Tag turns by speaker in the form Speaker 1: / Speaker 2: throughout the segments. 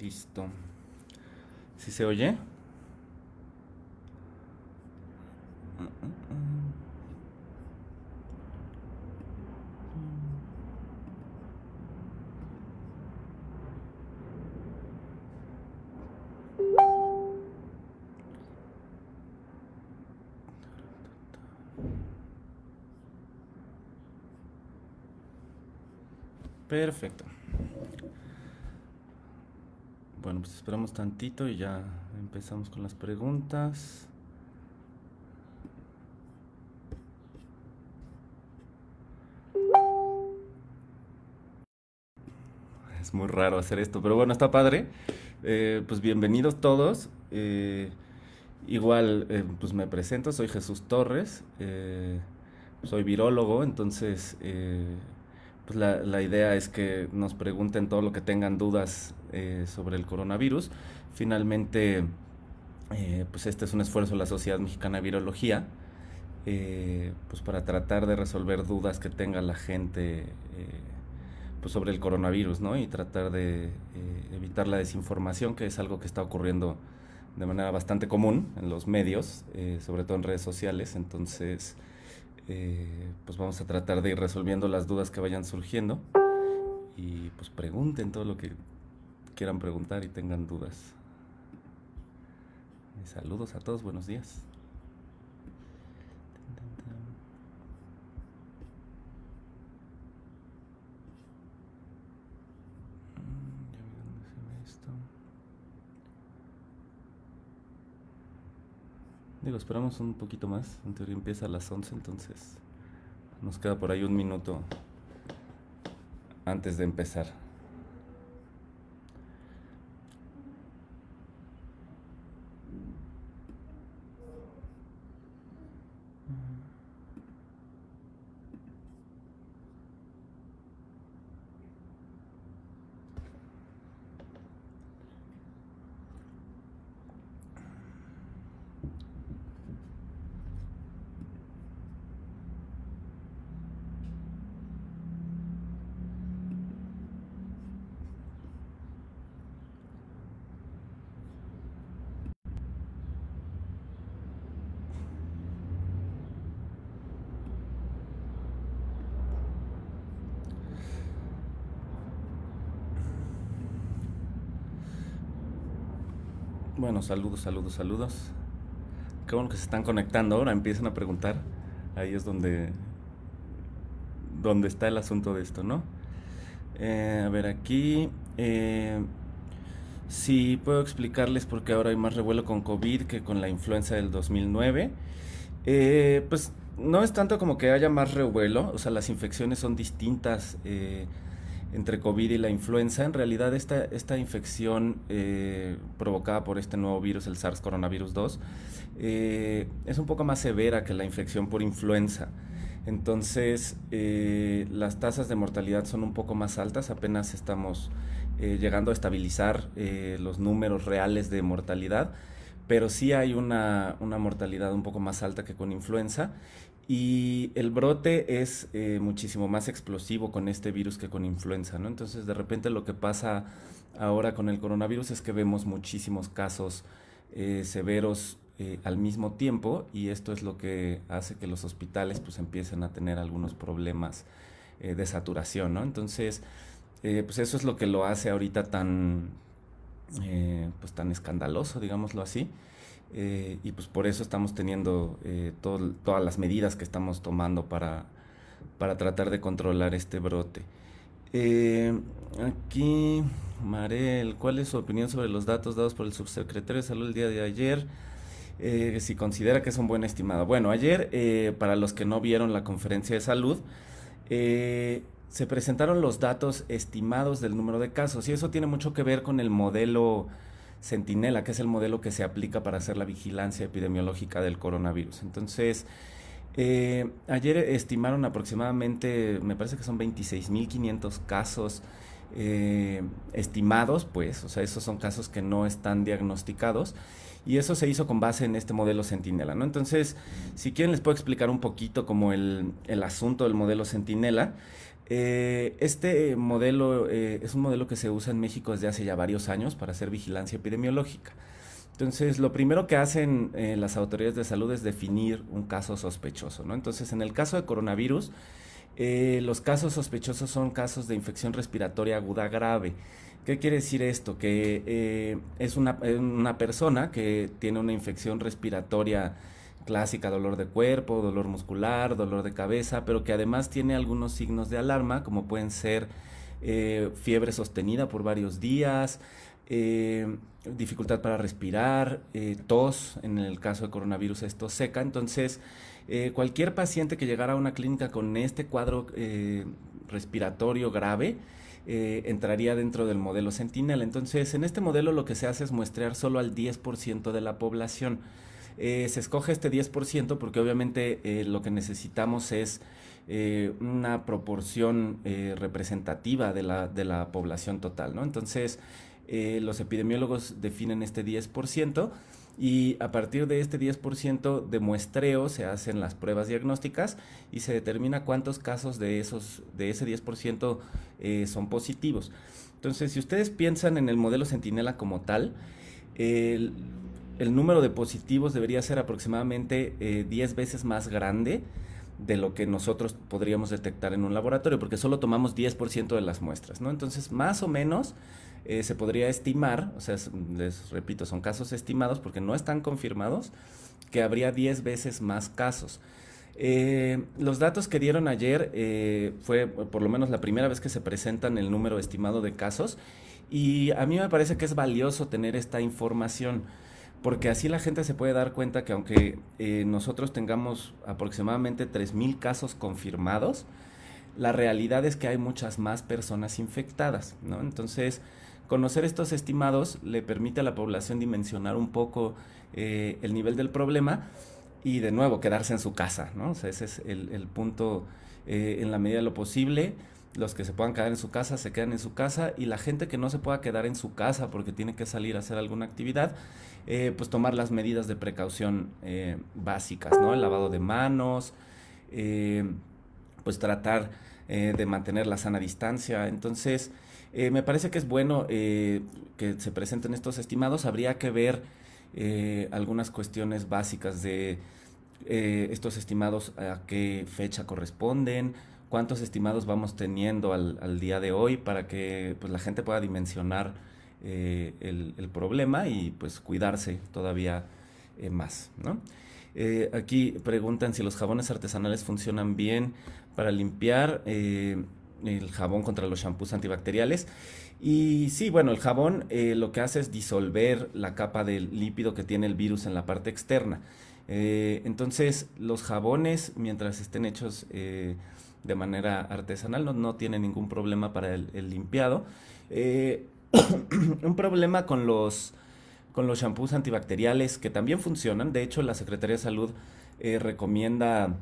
Speaker 1: Listo. ¿Sí se oye? Perfecto. Bueno, pues esperamos tantito y ya empezamos con las preguntas. Es muy raro hacer esto, pero bueno, está padre. Eh, pues bienvenidos todos. Eh, igual, eh, pues me presento, soy Jesús Torres, soy virólogo, entonces pues, la, idea es que nos pregunten todo lo que tengan dudas eh, sobre el coronavirus. Finalmente, eh, pues este es un esfuerzo de la Sociedad Mexicana de Virología, eh, pues para tratar de resolver dudas que tenga la gente pues, sobre el coronavirus, ¿no? Y tratar de evitar la desinformación, que es algo que está ocurriendo de manera bastante común en los medios, sobre todo en redes sociales. Entonces, eh, pues vamos a tratar de ir resolviendo las dudas que vayan surgiendo y pues pregunten todo lo que quieran preguntar y tengan dudas. saludos a todos, buenos días. Mm, Digo, esperamos un poquito más. En teoría empieza a las 11, entonces nos queda por ahí un minuto antes de empezar. saludos, saludos, saludos. Qué bueno que se están conectando ahora, empiezan a preguntar. Ahí es donde, donde está el asunto de esto, ¿no? Eh, a ver, aquí... Eh, si puedo explicarles por qué ahora hay más revuelo con COVID que con la influenza del 2009. Eh, pues no es tanto como que haya más revuelo, o sea, las infecciones son distintas entre COVID y la influenza, en realidad esta, esta infección eh, provocada por este nuevo virus, el SARS coronavirus 2, eh, es un poco más severa que la infección por influenza. Entonces, eh, las tasas de mortalidad son un poco más altas, apenas estamos llegando a estabilizar los números reales de mortalidad pero sí hay una, una, mortalidad un poco más alta que con influenza y el brote es eh, muchísimo más explosivo con este virus que con influenza, ¿no? Entonces de repente lo que pasa ahora con el coronavirus es que vemos muchísimos casos eh, severos eh, al mismo tiempo y esto es lo que hace que los hospitales pues empiecen a tener algunos problemas de saturación, ¿no? Entonces pues eso es lo que lo hace ahorita tan, pues tan escandaloso, digámoslo así. Eh, y pues por eso estamos teniendo eh, todas las medidas que estamos tomando para, para tratar de controlar este brote. Eh, aquí, Marel, ¿cuál es su opinión sobre los datos dados por el subsecretario de Salud el día de ayer? si considera que es un buen estimado. Bueno, ayer, para los que no vieron la conferencia de salud, se presentaron los datos estimados del número de casos y eso tiene mucho que ver con el modelo Centinela, que es el modelo que se aplica para hacer la vigilancia epidemiológica del coronavirus. Entonces, eh, ayer estimaron aproximadamente, me parece que son 26.500 casos eh, estimados, pues, o sea, esos son casos que no están diagnosticados. Y eso se hizo con base en este modelo sentinela ¿no? Entonces, si quieren les puedo explicar un poquito como el, el asunto del modelo sentinela eh, este modelo eh, es un modelo que se usa en México desde hace ya varios años para hacer vigilancia epidemiológica. Entonces, lo primero que hacen eh, las autoridades de salud es definir un caso sospechoso, Entonces, en el caso de coronavirus, los casos sospechosos son casos de infección respiratoria aguda grave. ¿Qué quiere decir esto? Que es una, una, persona que tiene una infección respiratoria clásica dolor de cuerpo, dolor muscular, dolor de cabeza, pero que además tiene algunos signos de alarma, como pueden ser eh, fiebre sostenida por varios días, eh, dificultad para respirar, eh, tos, en el caso de coronavirus esto seca. Entonces, cualquier paciente que llegara a una clínica con este cuadro respiratorio grave, entraría dentro del modelo Sentinel. Entonces, en este modelo lo que se hace es muestrear solo al 10% de la población. Eh, se escoge este 10% porque obviamente eh, lo que necesitamos es eh, una proporción representativa de la, de la, población total, ¿no? Entonces, los epidemiólogos definen este 10% y a partir de este 10% de muestreo se hacen las pruebas diagnósticas y se determina cuántos casos de, esos, de ese 10% son positivos. Entonces, si ustedes piensan en el modelo Centinela como tal, el número de positivos debería ser aproximadamente 10 eh, veces más grande de lo que nosotros podríamos detectar en un laboratorio, porque solo tomamos 10% de las muestras, ¿no? Entonces, más o menos eh, se podría estimar, o sea, les repito, son casos estimados porque no están confirmados, que habría 10 veces más casos. Eh, los datos que dieron ayer fue por lo menos la primera vez que se presentan el número estimado de casos y a mí me parece que es valioso tener esta información porque así la gente se puede dar cuenta que aunque eh, nosotros tengamos aproximadamente 3.000 casos confirmados, la realidad es que hay muchas más personas infectadas, ¿no? Entonces, conocer estos estimados le permite a la población dimensionar un poco eh, el nivel del problema y de nuevo quedarse en su casa, ¿no? ese es el, punto eh, en la medida de lo posible. Los que se puedan quedar en su casa se quedan en su casa y la gente que no se pueda quedar en su casa porque tiene que salir a hacer alguna actividad, eh, pues tomar las medidas de precaución eh, básicas, ¿no? El lavado de manos, eh, pues tratar de mantener la sana distancia. Entonces, me parece que es bueno que se presenten estos estimados. Habría que ver algunas cuestiones básicas de estos estimados, a qué fecha corresponden, cuántos estimados vamos teniendo al, día de hoy para que pues, la gente pueda dimensionar eh, el, problema y pues cuidarse todavía eh, más. Eh, aquí preguntan si los jabones artesanales funcionan bien para limpiar el jabón contra los shampoos antibacteriales. Y sí, bueno, el jabón lo que hace es disolver la capa del lípido que tiene el virus en la parte externa. entonces, los jabones, mientras estén hechos de manera artesanal, no, tienen ningún problema para el, limpiado. un problema con los con los shampoos antibacteriales que también funcionan. De hecho, la Secretaría de Salud eh, recomienda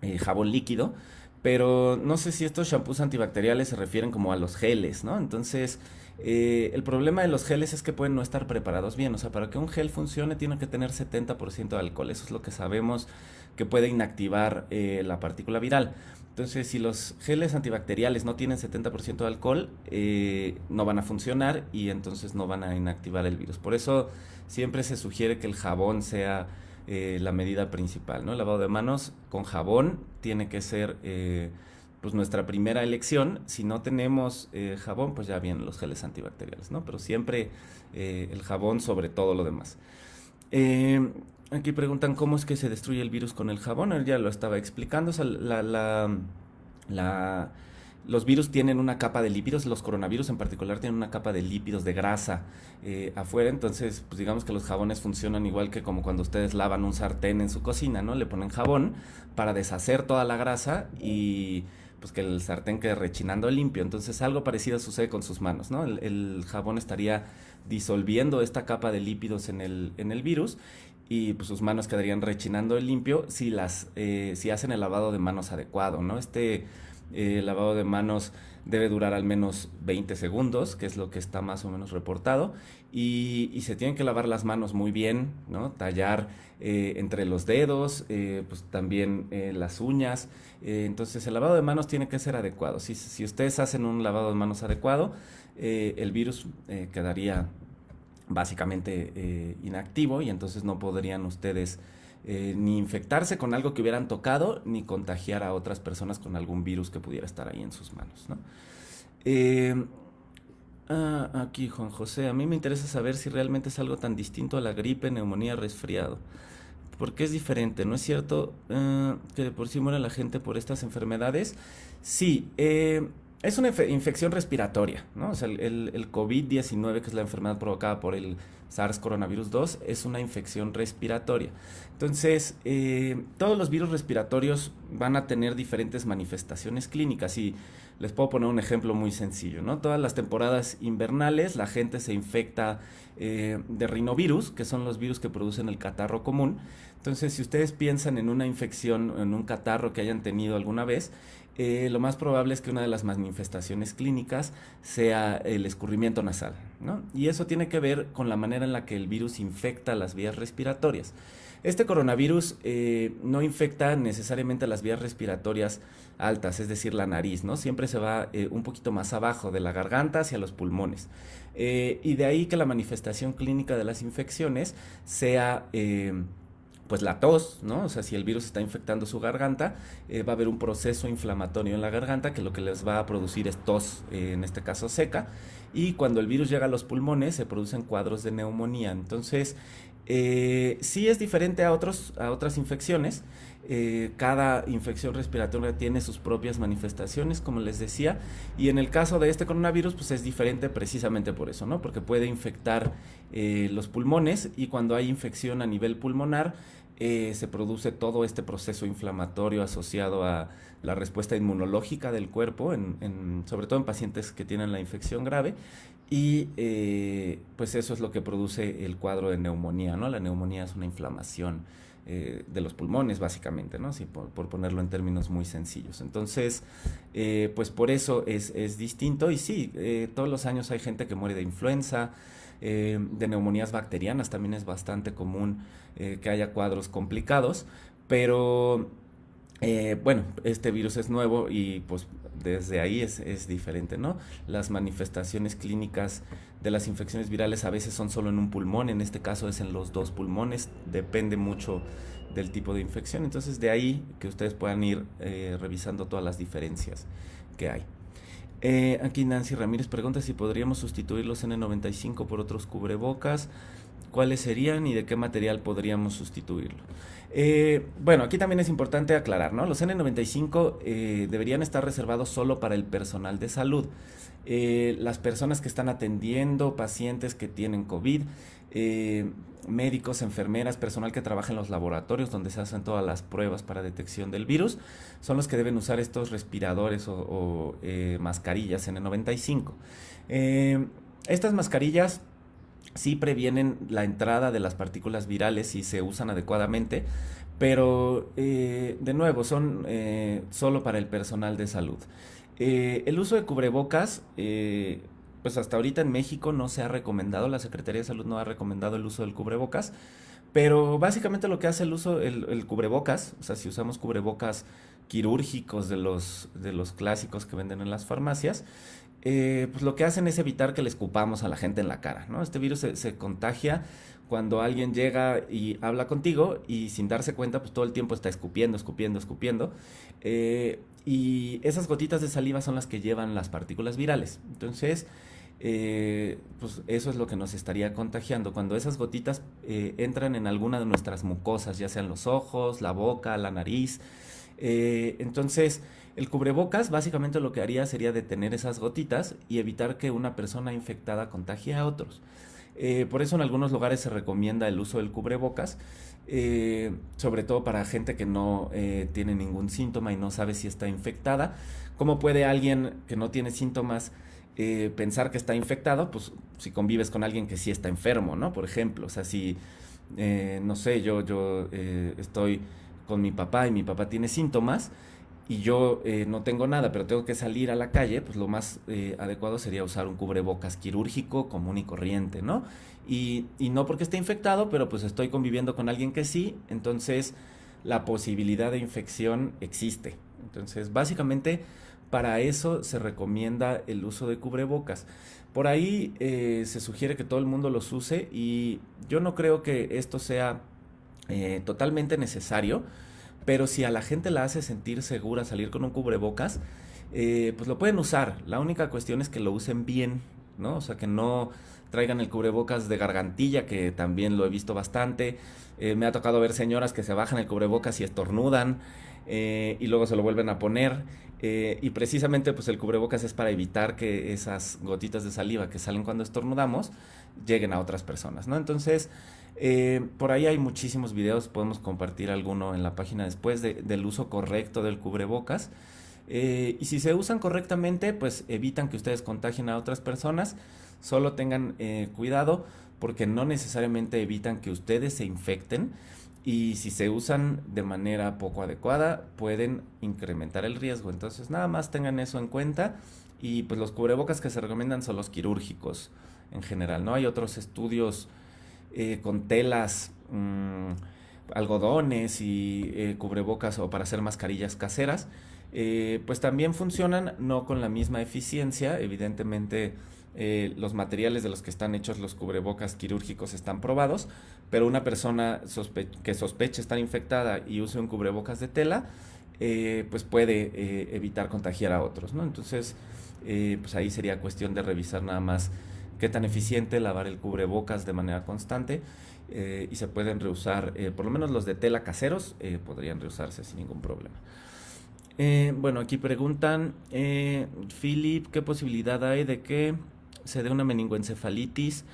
Speaker 1: eh, jabón líquido, pero no sé si estos shampoos antibacteriales se refieren como a los geles, ¿no? Entonces, eh, el problema de los geles es que pueden no estar preparados bien. O sea, para que un gel funcione tiene que tener 70% de alcohol. Eso es lo que sabemos que puede inactivar la partícula viral. Entonces, si los geles antibacteriales no tienen 70% de alcohol, eh, no van a funcionar y entonces no van a inactivar el virus. Por eso siempre se sugiere que el jabón sea eh, la medida principal, ¿no? El lavado de manos con jabón tiene que ser eh, pues nuestra primera elección. Si no tenemos jabón, pues ya vienen los geles antibacteriales, ¿no? Pero siempre el jabón sobre todo lo demás. Aquí preguntan cómo es que se destruye el virus con el jabón. Él ya lo estaba explicando. O sea, los virus tienen una capa de lípidos, los coronavirus en particular tienen una capa de lípidos, de grasa eh, afuera. Entonces, pues digamos que los jabones funcionan igual que como cuando ustedes lavan un sartén en su cocina, ¿no? Le ponen jabón para deshacer toda la grasa y pues que el sartén quede rechinando limpio. Entonces algo parecido sucede con sus manos, ¿no? El, el jabón estaría disolviendo esta capa de lípidos en el, en el virus y pues, sus manos quedarían rechinando el limpio si, las, eh, si hacen el lavado de manos adecuado, ¿no? Este eh, lavado de manos debe durar al menos 20 segundos, que es lo que está más o menos reportado, y, se tienen que lavar las manos muy bien, ¿no? Tallar eh, entre los dedos, pues también las uñas, entonces el lavado de manos tiene que ser adecuado. Si, si ustedes hacen un lavado de manos adecuado, el virus quedaría básicamente eh, inactivo y entonces no podrían ustedes eh, ni infectarse con algo que hubieran tocado ni contagiar a otras personas con algún virus que pudiera estar ahí en sus manos. Eh, ah, aquí Juan José, a mí me interesa saber si realmente es algo tan distinto a la gripe, neumonía, resfriado. Porque es diferente, ¿no es cierto que de por sí muere la gente por estas enfermedades? Sí, es una infección respiratoria, ¿no? O sea, el, COVID-19, que es la enfermedad provocada por el SARS coronavirus 2, es una infección respiratoria. Entonces, eh, todos los virus respiratorios van a tener diferentes manifestaciones clínicas y les puedo poner un ejemplo muy sencillo, ¿no? Todas las temporadas invernales la gente se infecta eh, de rinovirus, que son los virus que producen el catarro común. Entonces, si ustedes piensan en una infección, en un catarro que hayan tenido alguna vez, eh, lo más probable es que una de las manifestaciones clínicas sea el escurrimiento nasal. ¿no? Y eso tiene que ver con la manera en la que el virus infecta las vías respiratorias. Este coronavirus eh, no infecta necesariamente las vías respiratorias altas, es decir, la nariz, ¿no? Siempre se va eh, un poquito más abajo de la garganta hacia los pulmones. y de ahí que la manifestación clínica de las infecciones sea pues la tos, ¿no? O sea, si el virus está infectando su garganta, eh, va a haber un proceso inflamatorio en la garganta que lo que les va a producir es tos, eh, en este caso seca, y cuando el virus llega a los pulmones se producen cuadros de neumonía. Entonces, eh, sí es diferente a, otros, a otras infecciones. Eh, cada infección respiratoria tiene sus propias manifestaciones, como les decía, y en el caso de este coronavirus, pues es diferente precisamente por eso, ¿no? Porque puede infectar eh, los pulmones y cuando hay infección a nivel pulmonar, se produce todo este proceso inflamatorio asociado a la respuesta inmunológica del cuerpo, sobre todo en pacientes que tienen la infección grave, y eh, pues eso es lo que produce el cuadro de neumonía, ¿no? La neumonía es una inflamación eh, de los pulmones, básicamente, ¿no? por, ponerlo en términos muy sencillos. Entonces, eh, pues por eso es, distinto. Y sí, todos los años hay gente que muere de influenza, de neumonías bacterianas, también es bastante común que haya cuadros complicados, pero bueno, este virus es nuevo y pues desde ahí es, diferente, ¿no? Las manifestaciones clínicas de las infecciones virales a veces son solo en un pulmón, en este caso es en los dos pulmones, depende mucho del tipo de infección, entonces de ahí que ustedes puedan ir eh, revisando todas las diferencias que hay. Eh, aquí Nancy Ramírez pregunta si podríamos sustituir los N95 por otros cubrebocas cuáles serían y de qué material podríamos sustituirlo. Eh, bueno, aquí también es importante aclarar, ¿no? Los N95 eh, deberían estar reservados solo para el personal de salud. Eh, las personas que están atendiendo, pacientes que tienen COVID, médicos, enfermeras, personal que trabaja en los laboratorios donde se hacen todas las pruebas para detección del virus, son los que deben usar estos respiradores o mascarillas N95. estas mascarillas sí previenen la entrada de las partículas virales si se usan adecuadamente, pero eh, de nuevo son eh, solo para el personal de salud. Eh, el uso de cubrebocas, pues hasta ahorita en México no se ha recomendado, la Secretaría de Salud no ha recomendado el uso del cubrebocas, pero básicamente lo que hace el uso, el, cubrebocas, o sea, si usamos cubrebocas quirúrgicos de los, de los clásicos que venden en las farmacias, eh, pues lo que hacen es evitar que le escupamos a la gente en la cara, ¿no? Este virus se, contagia cuando alguien llega y habla contigo y sin darse cuenta, pues todo el tiempo está escupiendo, escupiendo, escupiendo. Eh, y esas gotitas de saliva son las que llevan las partículas virales. Entonces, eh, pues eso es lo que nos estaría contagiando. Cuando esas gotitas entran en alguna de nuestras mucosas, ya sean los ojos, la boca, la nariz, entonces el cubrebocas básicamente lo que haría sería detener esas gotitas y evitar que una persona infectada contagie a otros. Eh, por eso en algunos lugares se recomienda el uso del cubrebocas, eh, sobre todo para gente que no eh, tiene ningún síntoma y no sabe si está infectada. ¿Cómo puede alguien que no tiene síntomas pensar que está infectado? Pues si convives con alguien que sí está enfermo, ¿no? Por ejemplo, o sea, si, no sé, yo, yo estoy con mi papá y mi papá tiene síntomas, y yo eh, no tengo nada, pero tengo que salir a la calle, pues lo más eh, adecuado sería usar un cubrebocas quirúrgico común y corriente, ¿no? Y, no porque esté infectado, pero pues estoy conviviendo con alguien que sí, entonces la posibilidad de infección existe. Entonces, básicamente, para eso se recomienda el uso de cubrebocas. Por ahí eh, se sugiere que todo el mundo los use y yo no creo que esto sea totalmente necesario pero si a la gente la hace sentir segura salir con un cubrebocas, eh, pues lo pueden usar. La única cuestión es que lo usen bien, ¿no? O sea, que no traigan el cubrebocas de gargantilla, que también lo he visto bastante. Eh, me ha tocado ver señoras que se bajan el cubrebocas y estornudan. Eh, y luego se lo vuelven a poner. Eh, y precisamente pues el cubrebocas es para evitar que esas gotitas de saliva que salen cuando estornudamos lleguen a otras personas, ¿no? Entonces, eh, por ahí hay muchísimos videos, podemos compartir alguno en la página después del uso correcto del cubrebocas. y si se usan correctamente, pues evitan que ustedes contagien a otras personas. Solo tengan cuidado porque no necesariamente evitan que ustedes se infecten, y si se usan de manera poco adecuada pueden incrementar el riesgo. Entonces nada más tengan eso en cuenta y pues los cubrebocas que se recomiendan son los quirúrgicos en general. No hay otros estudios eh, con telas, mm, algodones y eh, cubrebocas o para hacer mascarillas caseras. Eh, pues también funcionan, no con la misma eficiencia, evidentemente eh, los materiales de los que están hechos los cubrebocas quirúrgicos están probados, pero una persona que sospeche estar infectada y use un cubrebocas de tela, eh, pues puede eh, evitar contagiar a otros, Entonces, pues ahí sería cuestión de revisar nada más qué tan eficiente lavar el cubrebocas de manera constante y se pueden reusar, por lo menos los de tela caseros podrían reusarse sin ningún problema. bueno, aquí preguntan, Philip, ¿qué posibilidad hay de que se dé una meningoencefalitis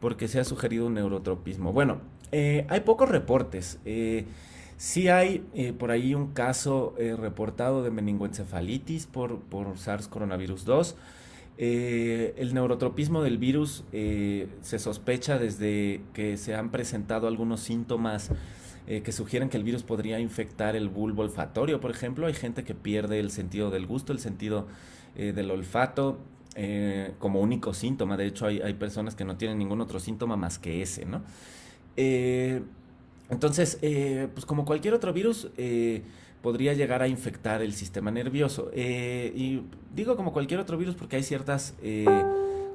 Speaker 1: porque se ha sugerido un neurotropismo. Bueno, eh, hay pocos reportes. si eh, sí hay eh, por ahí un caso reportado de meningoencefalitis por, por SARS coronavirus 2. el neurotropismo del virus se sospecha desde que se han presentado algunos síntomas que sugieren que el virus podría infectar el bulbo olfatorio, por ejemplo. Hay gente que pierde el sentido del gusto, el sentido del olfato, eh, como único síntoma. De hecho, hay, personas que no tienen ningún otro síntoma más que ese, ¿no? Eh, entonces, eh, pues como cualquier otro virus, podría llegar a infectar el sistema nervioso. y digo como cualquier otro virus porque hay ciertas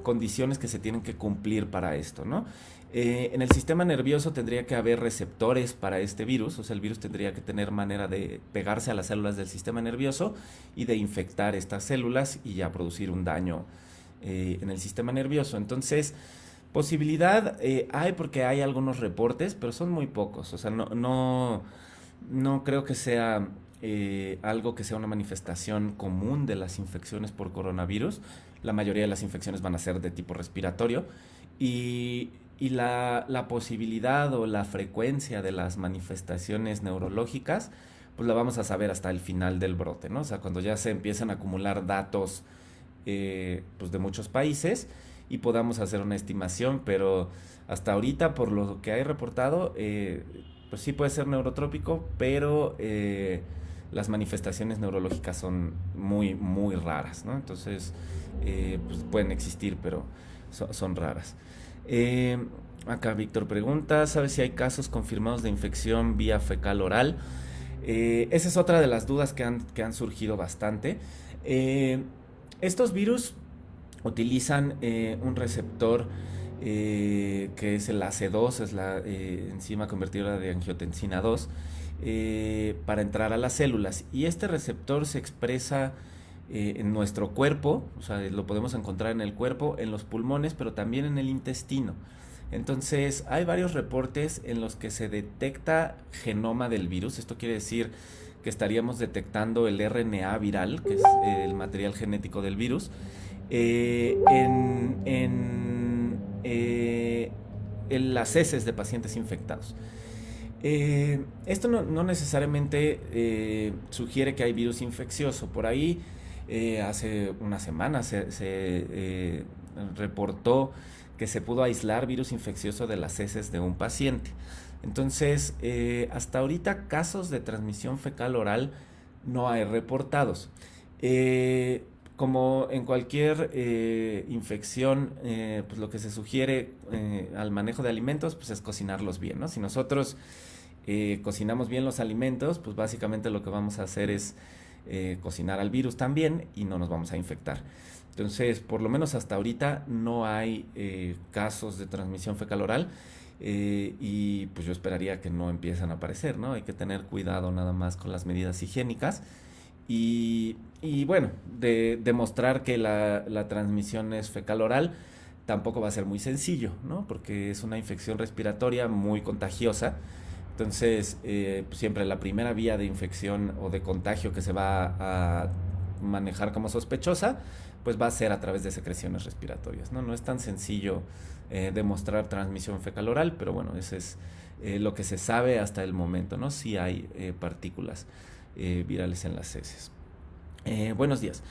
Speaker 1: condiciones que se tienen que cumplir para esto, ¿no? Eh, en el sistema nervioso tendría que haber receptores para este virus, o sea, el virus tendría que tener manera de pegarse a las células del sistema nervioso y de infectar estas células y ya producir un daño eh, en el sistema nervioso. Entonces, posibilidad eh, hay porque hay algunos reportes, pero son muy pocos, o sea, no, no creo que sea algo que sea una manifestación común de las infecciones por coronavirus la mayoría de las infecciones van a ser de tipo respiratorio y, y la, posibilidad o la frecuencia de las manifestaciones neurológicas, pues la vamos a saber hasta el final del brote, ¿no? O sea, cuando ya se empiezan a acumular datos eh, pues de muchos países y podamos hacer una estimación, pero hasta ahorita, por lo que hay reportado, eh, pues sí puede ser neurotrópico, pero... Eh, las manifestaciones neurológicas son muy, muy raras, ¿no? Entonces, eh, pues, pueden existir, pero son raras. Eh, acá Víctor pregunta, ¿sabe si hay casos confirmados de infección vía fecal oral? Eh, esa es otra de las dudas que han, surgido bastante. estos virus utilizan un receptor que es el AC2, es la enzima convertida de angiotensina 2 eh, para entrar a las células. Y este receptor se expresa eh, en nuestro cuerpo, o sea, lo podemos encontrar en el cuerpo, en los pulmones, pero también en el intestino. Entonces, hay varios reportes en los que se detecta genoma del virus. Esto quiere decir que estaríamos detectando el RNA viral, que es eh, el material genético del virus. en, en, las heces de pacientes infectados. Eh, esto no, necesariamente eh, sugiere que hay virus infeccioso. Por ahí eh, hace una semana se, reportó que se pudo aislar virus infeccioso de las heces de un paciente. Entonces, hasta ahorita casos de transmisión fecal oral no hay reportados. como en cualquier infección, pues lo que se sugiere al manejo de alimentos pues es cocinarlos bien, Si nosotros eh, cocinamos bien los alimentos, pues básicamente lo que vamos a hacer es eh, cocinar al virus también y no nos vamos a infectar. Entonces, por lo menos hasta ahorita no hay eh, casos de transmisión fecal oral y pues yo esperaría que no empiezan a aparecer, ¿no? Hay que tener cuidado nada más con las medidas higiénicas. Y, bueno, de, demostrar que la, la, transmisión es fecal oral tampoco va a ser muy sencillo, ¿no? Porque es una infección respiratoria muy contagiosa entonces, eh, pues, siempre la primera vía de infección o de contagio que se va a manejar como sospechosa, pues va a ser a través de secreciones respiratorias. No, no es tan sencillo eh, demostrar transmisión fecal oral, pero bueno, eso es eh, lo que se sabe hasta el momento, ¿no? Si hay partículas virales en las heces. buenos días.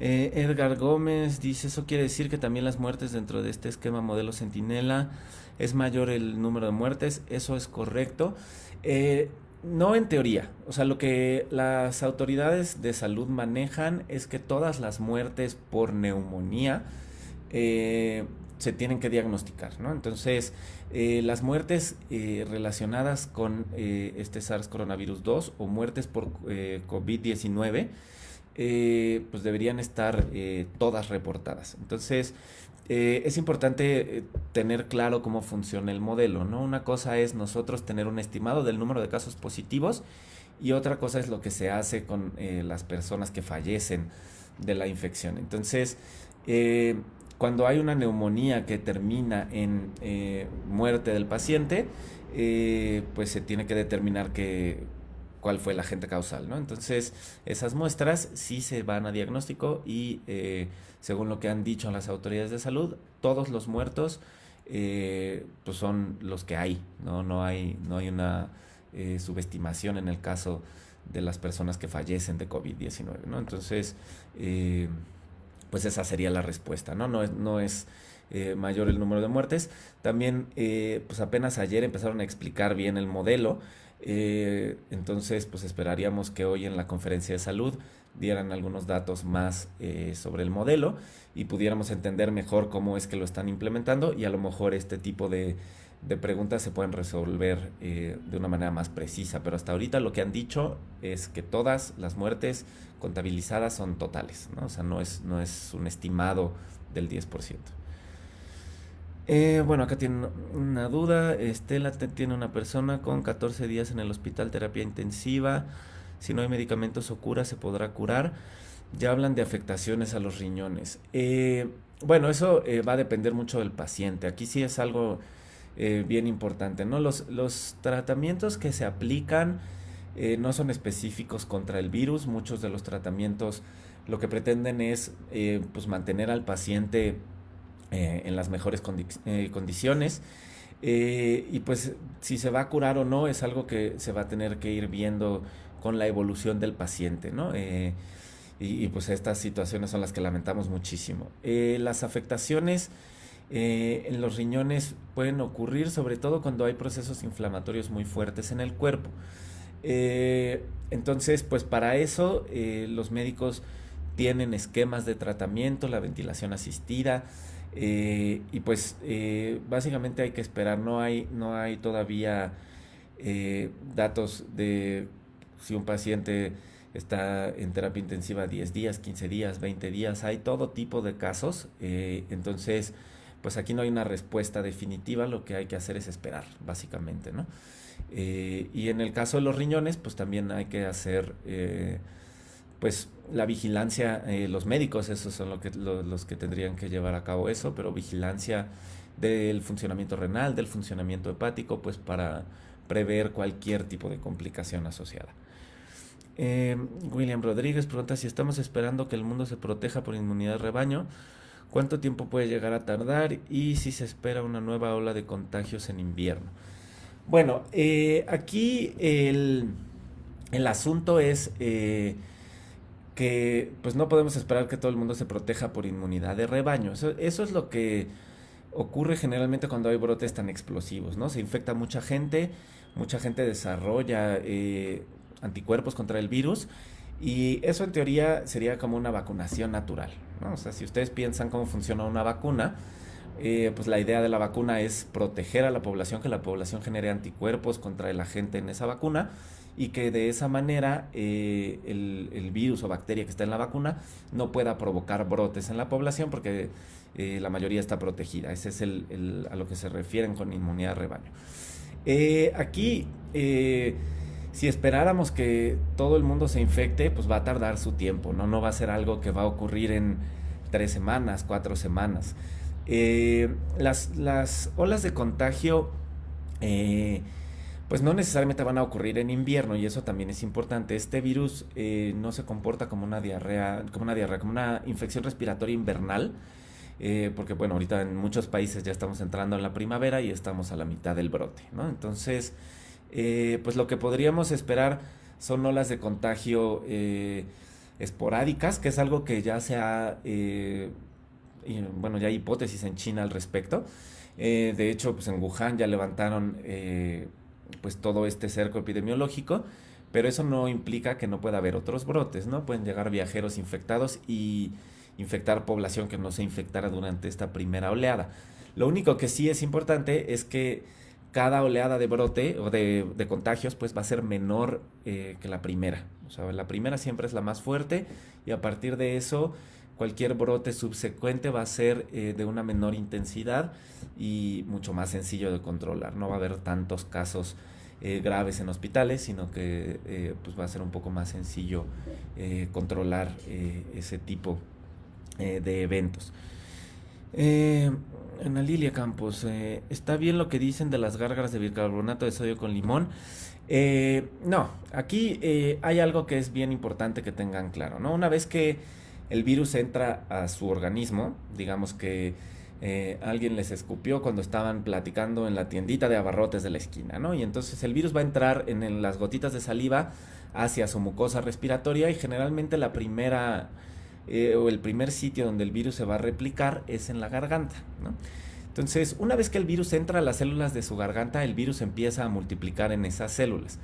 Speaker 1: Edgar Gómez dice, eso quiere decir que también las muertes dentro de este esquema modelo centinela es mayor el número de muertes, eso es correcto. Eh, no en teoría, o sea, lo que las autoridades de salud manejan es que todas las muertes por neumonía eh, se tienen que diagnosticar, ¿no? Entonces, eh, las muertes relacionadas con este SARS coronavirus 2 o muertes por COVID-19, pues deberían estar todas reportadas. Entonces, eh, es importante eh, tener claro cómo funciona el modelo, ¿no? Una cosa es nosotros tener un estimado del número de casos positivos y otra cosa es lo que se hace con eh, las personas que fallecen de la infección. Entonces, cuando hay una neumonía que termina en muerte del paciente, pues se tiene que determinar que cuál fue la agente causal, ¿no? Entonces, esas muestras sí se van a diagnóstico y eh, según lo que han dicho las autoridades de salud, todos los muertos eh, pues son los que hay, ¿no? No hay, no hay una eh, subestimación en el caso de las personas que fallecen de COVID-19, Entonces, pues esa sería la respuesta, ¿no? No es, no es mayor el número de muertes. También, pues apenas ayer empezaron a explicar bien el modelo. Eh, entonces, pues esperaríamos que hoy en la conferencia de salud dieran algunos datos más eh, sobre el modelo y pudiéramos entender mejor cómo es que lo están implementando y a lo mejor este tipo de, preguntas se pueden resolver eh, de una manera más precisa. Pero hasta ahorita lo que han dicho es que todas las muertes contabilizadas son totales, ¿no? o sea, no es, no es un estimado del 10%. Eh, bueno, acá tiene una duda. Estela tiene una persona con 14 días en el hospital, terapia intensiva. Si no hay medicamentos o cura, se podrá curar. Ya hablan de afectaciones a los riñones. Eh, bueno, eso eh, va a depender mucho del paciente. Aquí sí es algo bien importante, ¿no? Los, los, tratamientos que se aplican no son específicos contra el virus. Muchos de los tratamientos lo que pretenden es pues, mantener al paciente eh, en las mejores eh, condiciones. Eh, y pues si se va a curar o no es algo que se va a tener que ir viendo con la evolución del paciente, ¿no? y, pues estas situaciones son las que lamentamos muchísimo. las afectaciones en los riñones pueden ocurrir sobre todo cuando hay procesos inflamatorios muy fuertes en el cuerpo. entonces, pues para eso los médicos tienen esquemas de tratamiento, la ventilación asistida, eh, y pues eh, básicamente hay que esperar, no hay, no hay todavía eh, datos de si un paciente está en terapia intensiva 10 días, 15 días, 20 días, hay todo tipo de casos. Eh, entonces, pues aquí no hay una respuesta definitiva, lo que hay que hacer es esperar, básicamente, ¿no? y en el caso de los riñones, pues también hay que hacer pues la vigilancia, eh, los médicos, esos son que, los que tendrían que llevar a cabo eso, pero vigilancia del funcionamiento renal, del funcionamiento hepático, pues para prever cualquier tipo de complicación asociada. Em, William Rodríguez pregunta si estamos esperando que el mundo se proteja por inmunidad de rebaño, cuánto tiempo puede llegar a tardar y si se espera una nueva ola de contagios en invierno. Bueno, eh, aquí el, asunto es... Eh, que pues no podemos esperar que todo el mundo se proteja por inmunidad de rebaño. Eso, es lo que ocurre generalmente cuando hay brotes tan explosivos, ¿no? Se infecta mucha gente, mucha gente desarrolla eh, anticuerpos contra el virus y eso en teoría sería como una vacunación natural, ¿no? O sea, si ustedes piensan cómo funciona una vacuna, eh, pues la idea de la vacuna es proteger a la población, que la población genere anticuerpos contra el agente en esa vacuna y que de esa manera eh, el, virus o bacteria que está en la vacuna no pueda provocar brotes en la población porque eh, la mayoría está protegida. Ese es a lo que se refieren con inmunidad de rebaño. Eh, aquí, si esperáramos que todo el mundo se infecte, pues va a tardar su tiempo, ¿no? No va a ser algo que va a ocurrir en tres semanas, cuatro semanas. las, olas de contagio pues no necesariamente van a ocurrir en invierno y eso también es importante. Este virus eh, no se comporta como una diarrea, como una diarrea, como una infección respiratoria invernal, eh, porque bueno, ahorita en muchos países ya estamos entrando en la primavera y estamos a la mitad del brote, ¿no? Entonces, eh, pues lo que podríamos esperar son olas de contagio esporádicas, que es algo que ya se ha, bueno, ya hay hipótesis en China al respecto. de hecho, pues en Wuhan ya levantaron pues todo este cerco epidemiológico, pero eso no implica que no pueda haber otros brotes, ¿no? Pueden llegar viajeros infectados y infectar población que no se infectara durante esta primera oleada. Lo único que sí es importante es que cada oleada de brote o de, contagios pues va a ser menor eh, que la primera. O sea, la primera siempre es la más fuerte y a partir de eso cualquier brote subsecuente va a ser eh, de una menor intensidad y mucho más sencillo de controlar. No va a haber tantos casos eh, graves en hospitales, sino que eh, pues va a ser un poco más sencillo controlar ese tipo de eventos. Ana Lilia Campos, ¿está bien lo que dicen de las gárgaras de bicarbonato de sodio con limón? no, aquí hay algo que es bien importante que tengan claro, ¿no? Una vez que el virus entra a su organismo, digamos que eh, alguien les escupió cuando estaban platicando en la tiendita de abarrotes de la esquina, ¿no? Y entonces el virus va a entrar en, las gotitas de saliva hacia su mucosa respiratoria y generalmente la primera eh, o el primer sitio donde el virus se va a replicar es en la garganta, Entonces, una vez que el virus entra a las células de su garganta, el virus empieza a multiplicar en esas células.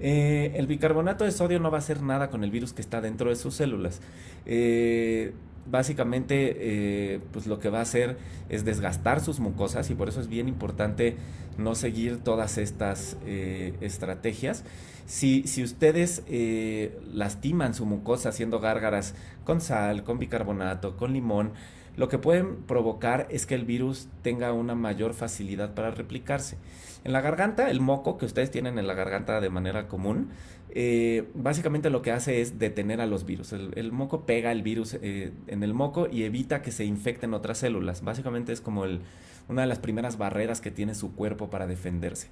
Speaker 1: Eh, el bicarbonato de sodio no va a hacer nada con el virus que está dentro de sus células. Eh, básicamente, eh, pues lo que va a hacer es desgastar sus mucosas y por eso es bien importante no seguir todas estas estrategias. Si, si ustedes lastiman su mucosa haciendo gárgaras con sal, con bicarbonato, con limón, lo que pueden provocar es que el virus tenga una mayor facilidad para replicarse. En la garganta, el moco que ustedes tienen en la garganta de manera común, eh, básicamente lo que hace es detener a los virus. El, moco pega el virus eh, en el moco y evita que se infecten otras células. Básicamente es como una de las primeras barreras que tiene su cuerpo para defenderse.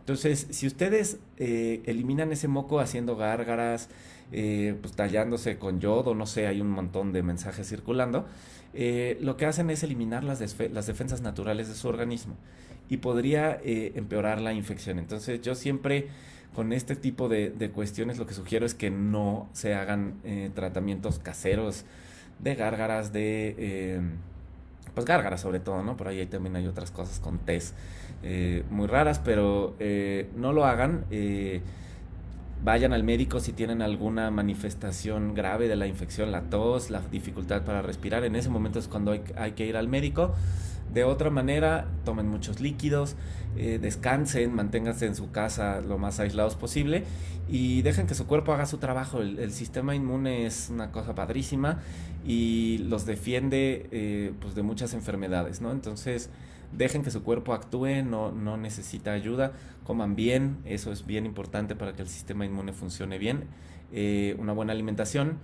Speaker 1: Entonces, si ustedes eh, eliminan ese moco haciendo gárgaras, pues tallándose con yodo, no sé, hay un montón de mensajes circulando, eh, lo que hacen es eliminar las, defensas naturales de su organismo y podría eh, empeorar la infección. Entonces yo siempre con este tipo de, cuestiones lo que sugiero es que no se hagan eh, tratamientos caseros de gárgaras, de... Em, pues gárgaras sobre todo, ¿no? Por ahí también hay otras cosas con test muy raras, pero no lo hagan vayan al médico si tienen alguna manifestación grave de la infección, la tos, la dificultad para respirar. En ese momento es cuando hay, que ir al médico. De otra manera, tomen muchos líquidos, eh, descansen, manténganse en su casa lo más aislados posible y dejen que su cuerpo haga su trabajo. El, sistema inmune es una cosa padrísima y los defiende eh, pues de muchas enfermedades, ¿no? Entonces, dejen que su cuerpo actúe, no, necesita ayuda, coman bien, eso es bien importante para que el sistema inmune funcione bien, eh, una buena alimentación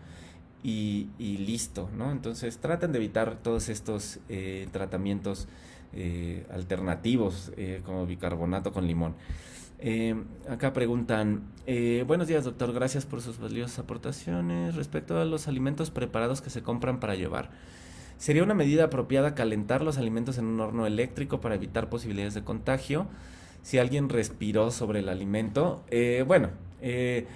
Speaker 1: y, listo, ¿no? Entonces traten de evitar todos estos eh, tratamientos eh, alternativos como bicarbonato con limón. acá preguntan, buenos días doctor, gracias por sus valiosas aportaciones respecto a los alimentos preparados que se compran para llevar. Sería una medida apropiada calentar los alimentos en un horno eléctrico para evitar posibilidades de contagio. Si alguien respiró sobre el alimento, eh, bueno, eh,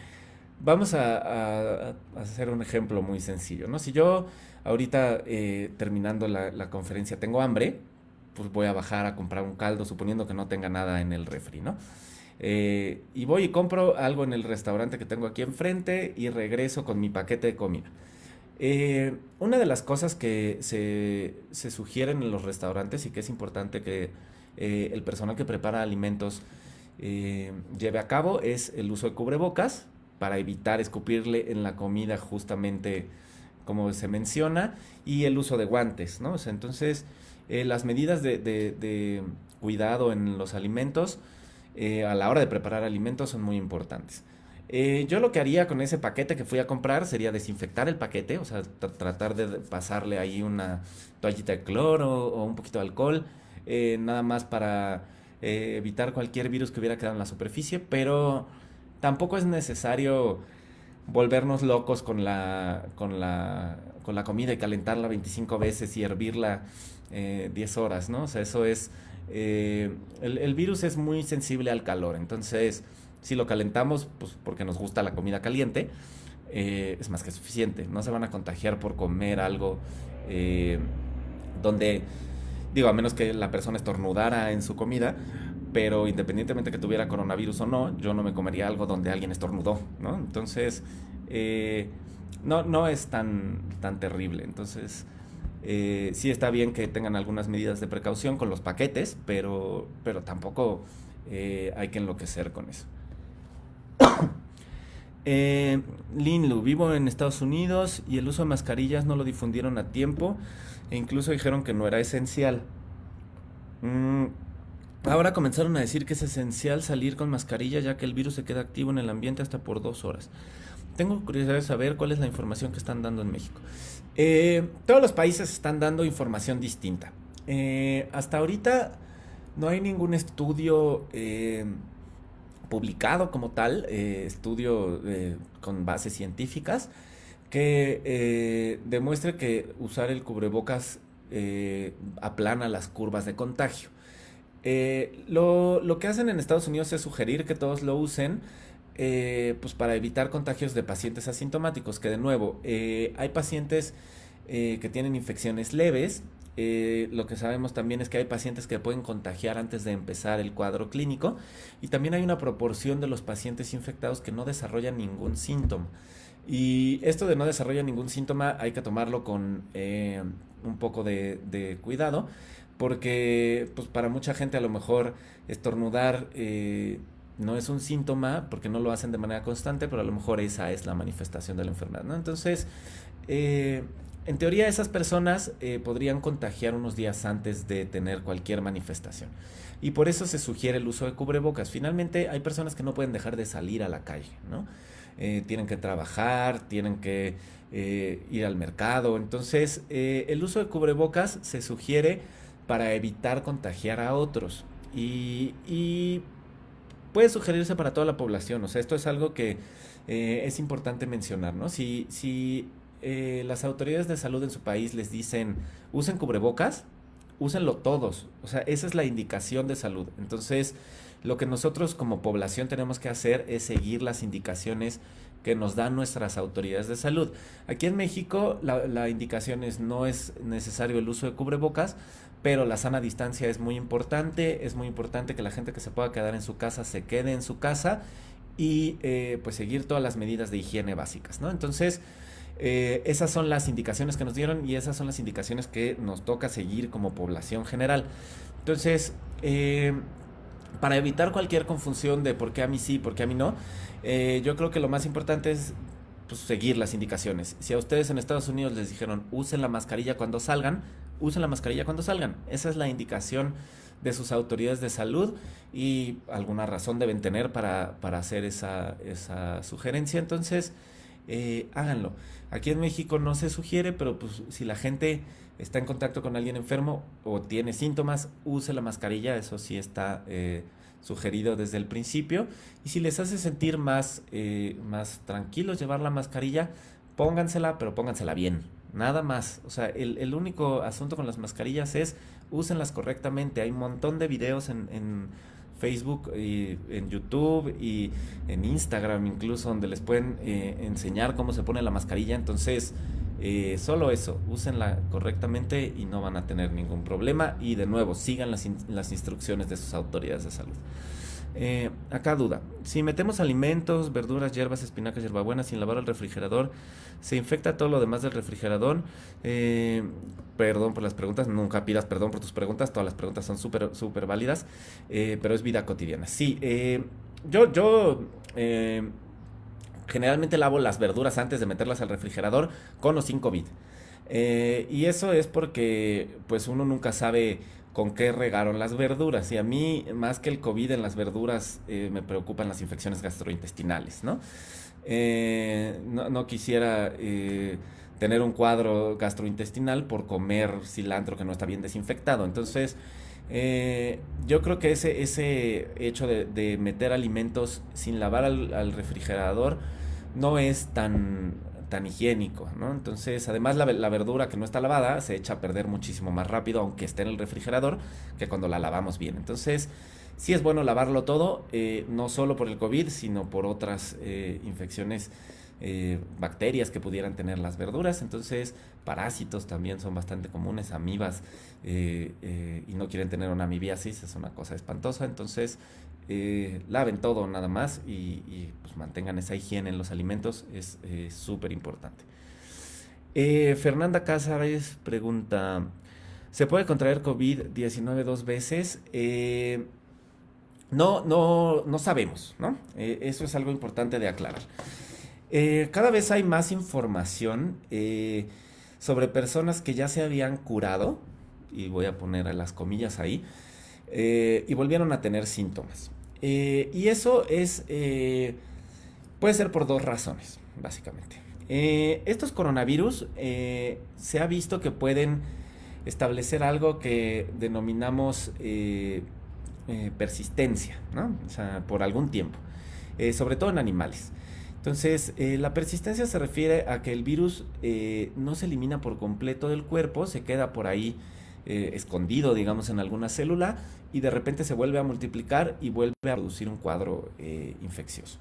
Speaker 1: vamos a, hacer un ejemplo muy sencillo, ¿no? Si yo ahorita eh, terminando la, conferencia tengo hambre, pues voy a bajar a comprar un caldo, suponiendo que no tenga nada en el refri, ¿no? y voy y compro algo en el restaurante que tengo aquí enfrente y regreso con mi paquete de comida. Eh, una de las cosas que se, sugieren en los restaurantes y que es importante que eh, el personal que prepara alimentos eh, lleve a cabo es el uso de cubrebocas para evitar escupirle en la comida justamente como se menciona y el uso de guantes, ¿no? entonces las medidas de, cuidado en los alimentos a la hora de preparar alimentos son muy importantes. Eh, yo lo que haría con ese paquete que fui a comprar sería desinfectar el paquete, o sea, tratar de pasarle ahí una toallita de cloro o un poquito de alcohol, eh, nada más para eh, evitar cualquier virus que hubiera quedado en la superficie, pero tampoco es necesario volvernos locos con la, con la, con la comida y calentarla 25 veces y hervirla 10 horas, ¿no? O sea, eso es... el virus es muy sensible al calor, entonces si lo calentamos, pues porque nos gusta la comida caliente, eh, es más que suficiente. No se van a contagiar por comer algo eh, donde, digo, a menos que la persona estornudara en su comida, pero independientemente que tuviera coronavirus o no, yo no me comería algo donde alguien estornudó, ¿no? Entonces, eh, no, no es tan, tan terrible. Entonces, eh, sí está bien que tengan algunas medidas de precaución con los paquetes, pero, pero tampoco hay que enloquecer con eso. Eh, Linlu, vivo en Estados Unidos y el uso de mascarillas no lo difundieron a tiempo e incluso dijeron que no era esencial. Mm, ahora comenzaron a decir que es esencial salir con mascarilla ya que el virus se queda activo en el ambiente hasta por dos horas. Tengo curiosidad de saber cuál es la información que están dando en México. Eh, todos los países están dando información distinta. Eh, hasta ahorita no hay ningún estudio eh, publicado como tal, eh, estudio eh, con bases científicas, que eh, demuestre que usar el cubrebocas aplana las curvas de contagio. Lo, que hacen en Estados Unidos es sugerir que todos lo usen. pues para evitar contagios de pacientes asintomáticos, que de nuevo, hay pacientes que tienen infecciones leves eh, lo que sabemos también es que hay pacientes que pueden contagiar antes de empezar el cuadro clínico y también hay una proporción de los pacientes infectados que no desarrollan ningún síntoma. Y esto de no desarrollar ningún síntoma hay que tomarlo con eh, un poco de, cuidado porque pues para mucha gente a lo mejor estornudar eh, no es un síntoma porque no lo hacen de manera constante, pero a lo mejor esa es la manifestación de la enfermedad. Entonces, en teoría esas personas eh, podrían contagiar unos días antes de tener cualquier manifestación. Y por eso se sugiere el uso de cubrebocas. Finalmente hay personas que no pueden dejar de salir a la calle, ¿no? Eh, tienen que trabajar, tienen que eh, ir al mercado. Entonces el uso de cubrebocas se sugiere para evitar contagiar a otros. y, puede sugerirse para toda la población. O sea, esto es algo que es importante mencionar, ¿no? Si, si eh, las autoridades de salud en su país les dicen, usen cubrebocas, úsenlo todos. O sea, esa es la indicación de salud. Entonces, lo que nosotros como población tenemos que hacer es seguir las indicaciones que nos dan nuestras autoridades de salud. Aquí en México la, indicación es no es necesario el uso de cubrebocas, pero la sana distancia es muy importante, es muy importante que la gente que se pueda quedar en su casa se quede en su casa y eh, pues seguir todas las medidas de higiene básicas, ¿no? Entonces, eh, esas son las indicaciones que nos dieron y esas son las indicaciones que nos toca seguir como población general. Entonces, eh, para evitar cualquier confusión de por qué a mí sí, por qué a mí no, eh, yo creo que lo más importante es pues, seguir las indicaciones. Si a ustedes en Estados Unidos les dijeron usen la mascarilla cuando salgan, usen la mascarilla cuando salgan. Esa es la indicación de sus autoridades de salud y alguna razón deben tener para, hacer esa, esa sugerencia. Entonces, eh, háganlo. Aquí en México no se sugiere, pero pues si la gente está en contacto con alguien enfermo o tiene síntomas, use la mascarilla, eso sí está eh, sugerido desde el principio. Y si les hace sentir más, eh, más tranquilos llevar la mascarilla, póngansela, pero póngansela bien. Nada más. O sea, el, único asunto con las mascarillas es úsenlas correctamente. Hay un montón de videos en Facebook y en YouTube y en Instagram incluso, donde les pueden eh, enseñar cómo se pone la mascarilla. Entonces, eh, solo eso, úsenla correctamente y no van a tener ningún problema. Y de nuevo, sigan las, las instrucciones de sus autoridades de salud. Eh, acá duda, si metemos alimentos, verduras, hierbas, espinacas, hierbabuena sin lavar al refrigerador, se infecta todo lo demás del refrigerador. Eh, perdón por las preguntas, nunca pidas perdón por tus preguntas, todas las preguntas son súper, súper válidas, eh, pero es vida cotidiana. Sí, yo, yo generalmente lavo las verduras antes de meterlas al refrigerador con o sin COVID. Eh, y eso es porque pues uno nunca sabe con qué regaron las verduras. Y a mí, más que el COVID en las verduras, eh, me preocupan las infecciones gastrointestinales, ¿no? Eh, no, quisiera tener un cuadro gastrointestinal por comer cilantro que no está bien desinfectado. Entonces, yo creo que ese, ese hecho de, meter alimentos sin lavar al refrigerador no es tan tan higiénico, ¿no? Entonces, además la, verdura que no está lavada se echa a perder muchísimo más rápido, aunque esté en el refrigerador, que cuando la lavamos bien. Entonces, sí es bueno lavarlo todo, eh, no solo por el COVID, sino por otras eh, infecciones, eh, bacterias que pudieran tener las verduras. Entonces, parásitos también son bastante comunes, amibas, y no quieren tener una amibiasis, es una cosa espantosa. Entonces, eh, laven todo nada más y, pues, mantengan esa higiene en los alimentos, es súper importante. Eh, Fernanda Cázares pregunta, ¿se puede contraer COVID-19 dos veces? Eh, no, no, no sabemos, ¿no? eso es algo importante de aclarar. cada vez hay más información sobre personas que ya se habían curado, y voy a poner a las comillas ahí, eh, y volvieron a tener síntomas. Eh, y eso es, eh, puede ser por dos razones, básicamente. estos coronavirus se ha visto que pueden establecer algo que denominamos persistencia, ¿no? O sea, por algún tiempo, sobre todo en animales. Entonces, la persistencia se refiere a que el virus no se elimina por completo del cuerpo, se queda por ahí escondido, digamos, en alguna célula y de repente se vuelve a multiplicar y vuelve a producir un cuadro eh, infeccioso.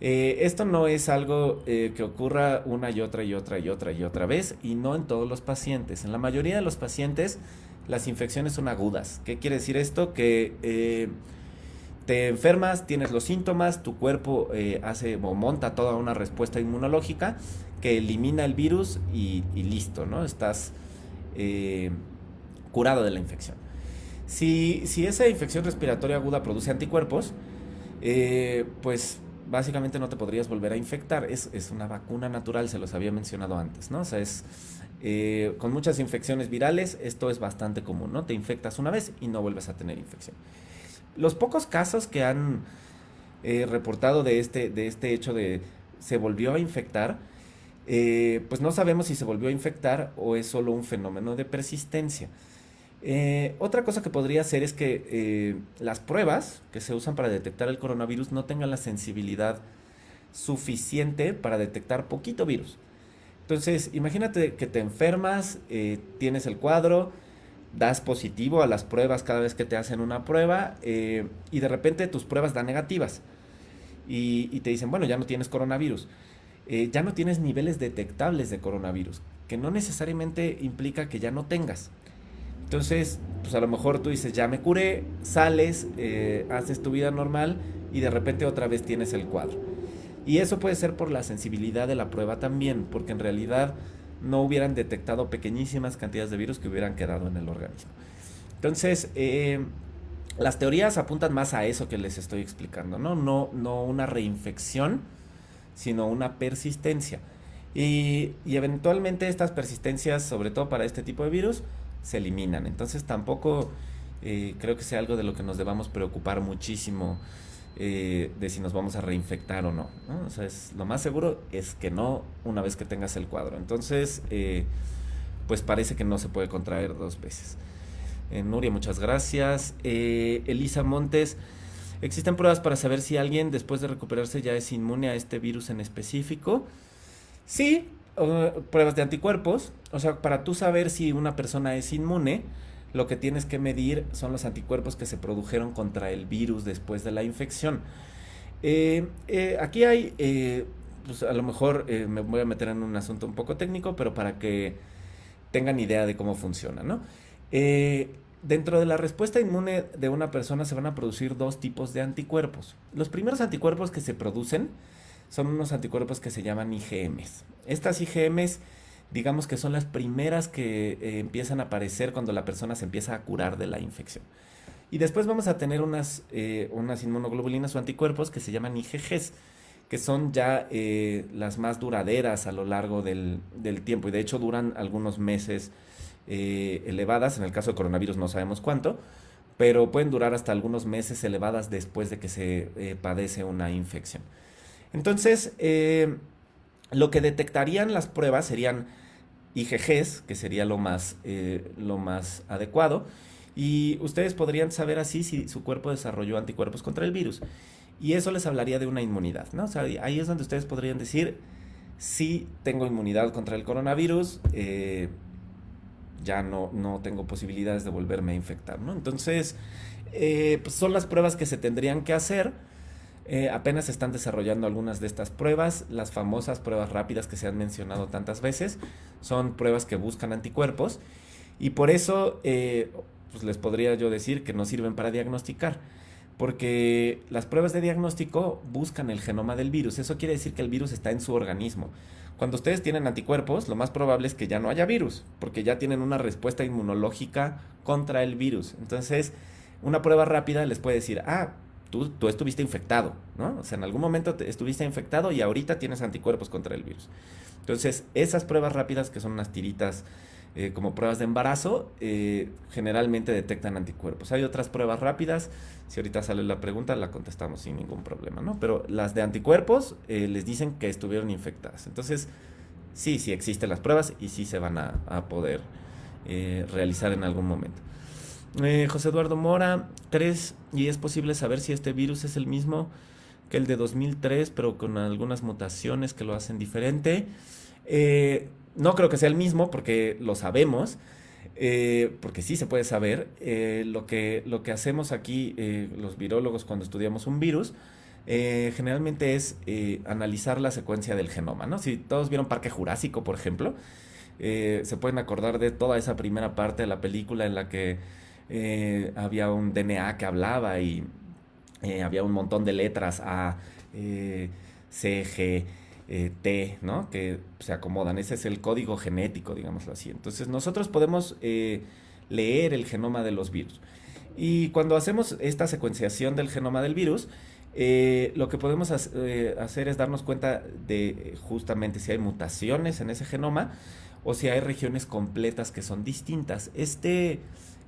Speaker 1: Eh, esto no es algo eh, que ocurra una y otra y otra y otra y otra vez y no en todos los pacientes. En la mayoría de los pacientes las infecciones son agudas. ¿Qué quiere decir esto? Que te enfermas, tienes los síntomas, tu cuerpo hace monta toda una respuesta inmunológica que elimina el virus y, y listo, ¿no? Estás curado de la infección. Si, esa infección respiratoria aguda produce anticuerpos, eh, pues básicamente no te podrías volver a infectar. Es, una vacuna natural, se los había mencionado antes, ¿no? O sea, es eh, con muchas infecciones virales, esto es bastante común, ¿no? Te infectas una vez y no vuelves a tener infección. Los pocos casos que han eh, reportado este, de este, hecho de se volvió a infectar, pues no sabemos si se volvió a infectar o es solo un fenómeno de persistencia. Eh, otra cosa que podría hacer es que eh, las pruebas que se usan para detectar el coronavirus no tengan la sensibilidad suficiente para detectar poquito virus. Entonces, imagínate que te enfermas, eh, tienes el cuadro, das positivo a las pruebas cada vez que te hacen una prueba y de repente tus pruebas dan negativas y te dicen, bueno, ya no tienes coronavirus. ya no tienes niveles detectables de coronavirus, que no necesariamente implica que ya no tengas. Entonces, pues a lo mejor tú dices, ya me curé, sales, eh, haces tu vida normal y de repente otra vez tienes el cuadro. Y eso puede ser por la sensibilidad de la prueba también, porque en realidad no hubieran detectado pequeñísimas cantidades de virus que hubieran quedado en el organismo. Entonces, eh, las teorías apuntan más a eso que les estoy explicando, ¿no? No, una reinfección, sino una persistencia. y eventualmente estas persistencias, sobre todo para este tipo de virus, se eliminan. Entonces tampoco eh, creo que sea algo de lo que nos debamos preocupar muchísimo eh, de si nos vamos a reinfectar o no. O sea, lo más seguro es que no una vez que tengas el cuadro. Entonces, eh, pues parece que no se puede contraer dos veces. Nuria, muchas gracias. Elisa Montes. ¿Existen pruebas para saber si alguien después de recuperarse ya es inmune a este virus en específico? Sí, pruebas de anticuerpos. O sea, para tú saber si una persona es inmune, lo que tienes que medir son los anticuerpos que se produjeron contra el virus después de la infección. Eh, eh, aquí hay, eh, pues a lo mejor me voy a meter en un asunto un poco técnico, pero para que tengan idea de cómo funciona, ¿no? dentro de la respuesta inmune de una persona se van a producir dos tipos de anticuerpos. Los primeros anticuerpos que se producen son unos anticuerpos que se llaman IgMs. Estas IgMs, digamos que son las primeras que eh, empiezan a aparecer cuando la persona se empieza a curar de la infección. Y después vamos a tener unas, eh, inmunoglobulinas o anticuerpos que se llaman IgGs, que son ya eh, las más duraderas a lo largo del, del, tiempo y de hecho duran algunos meses elevadas, en el caso de coronavirus no sabemos cuánto, pero pueden durar hasta algunos meses elevadas después de que se padece una infección. Entonces, eh, lo que detectarían las pruebas serían IgGs, que sería lo más, eh, lo más adecuado, y ustedes podrían saber así si su cuerpo desarrolló anticuerpos contra el virus. Y eso les hablaría de una inmunidad, ¿no? O sea, ahí es donde ustedes podrían decir, si tengo inmunidad contra el coronavirus, eh, ya no, tengo posibilidades de volverme a infectar, ¿no? Entonces, pues son las pruebas que se tendrían que hacer eh, apenas se están desarrollando algunas de estas pruebas, las famosas pruebas rápidas que se han mencionado tantas veces, son pruebas que buscan anticuerpos y por eso eh, pues, les podría yo decir que no sirven para diagnosticar, porque las pruebas de diagnóstico buscan el genoma del virus, eso quiere decir que el virus está en su organismo. Cuando ustedes tienen anticuerpos, lo más probable es que ya no haya virus, porque ya tienen una respuesta inmunológica contra el virus. Entonces, una prueba rápida les puede decir, ah, tú, estuviste infectado, ¿no? O sea, en algún momento estuviste infectado y ahorita tienes anticuerpos contra el virus. Entonces, esas pruebas rápidas, que son unas tiritas eh, como pruebas de embarazo, eh, generalmente detectan anticuerpos. Hay otras pruebas rápidas, si ahorita sale la pregunta, la contestamos sin ningún problema, ¿no? Pero las de anticuerpos eh, les dicen que estuvieron infectadas. Entonces, sí, sí existen las pruebas y sí se van a poder realizar en algún momento. Eh, José Eduardo Mora, 3, y es posible saber si este virus es el mismo que el de 2003, pero con algunas mutaciones que lo hacen diferente? Eh, no creo que sea el mismo porque lo sabemos, eh, porque sí se puede saber. lo, que, lo que hacemos aquí los virólogos cuando estudiamos un virus, generalmente es analizar la secuencia del genoma, ¿no? Si todos vieron Parque Jurásico, por ejemplo, se pueden acordar de toda esa primera parte de la película en la que eh, había un DNA que hablaba y eh, había un montón de letras A, e, C, G, eh, T, ¿no? Que se acomodan. Ese es el código genético, digámoslo así. Entonces nosotros podemos leer el genoma de los virus. Y cuando hacemos esta secuenciación del genoma del virus, lo que podemos hacer es darnos cuenta de justamente si hay mutaciones en ese genoma o si hay regiones completas que son distintas. Este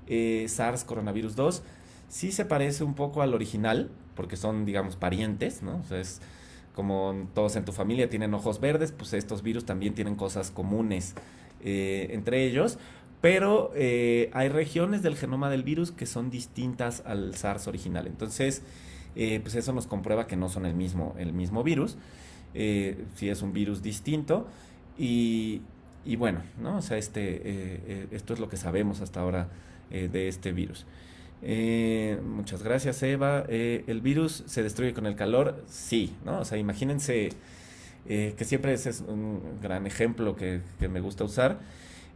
Speaker 1: eh, SARS coronavirus 2 sí se parece un poco al original, porque son, digamos, parientes, ¿no? es como todos en tu familia tienen ojos verdes, pues estos virus también tienen cosas comunes eh, entre ellos, pero eh, hay regiones del genoma del virus que son distintas al SARS original. Entonces, pues eso nos comprueba que no son el mismo, el mismo virus, si es un virus distinto. Y, bueno, ¿no? O sea, este, esto es lo que sabemos hasta ahora eh, de este virus. Eh, muchas gracias, Eva. Eh, ¿El virus se destruye con el calor? Sí, ¿no? O sea, imagínense que siempre ese es un gran ejemplo que, me gusta usar.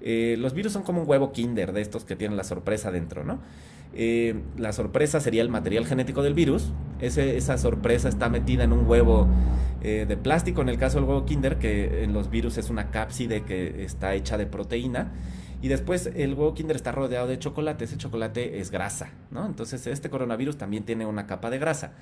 Speaker 1: los virus son como un huevo kinder de estos que tienen la sorpresa dentro, ¿no? la sorpresa sería el material genético del virus. esa sorpresa está metida en un huevo de plástico, en el caso del huevo Kinder, que en los virus es una cápside que está hecha de proteína. Y después el huevo Kinder está rodeado de chocolate, ese chocolate es grasa, ¿no? Entonces este coronavirus también tiene una capa de grasa.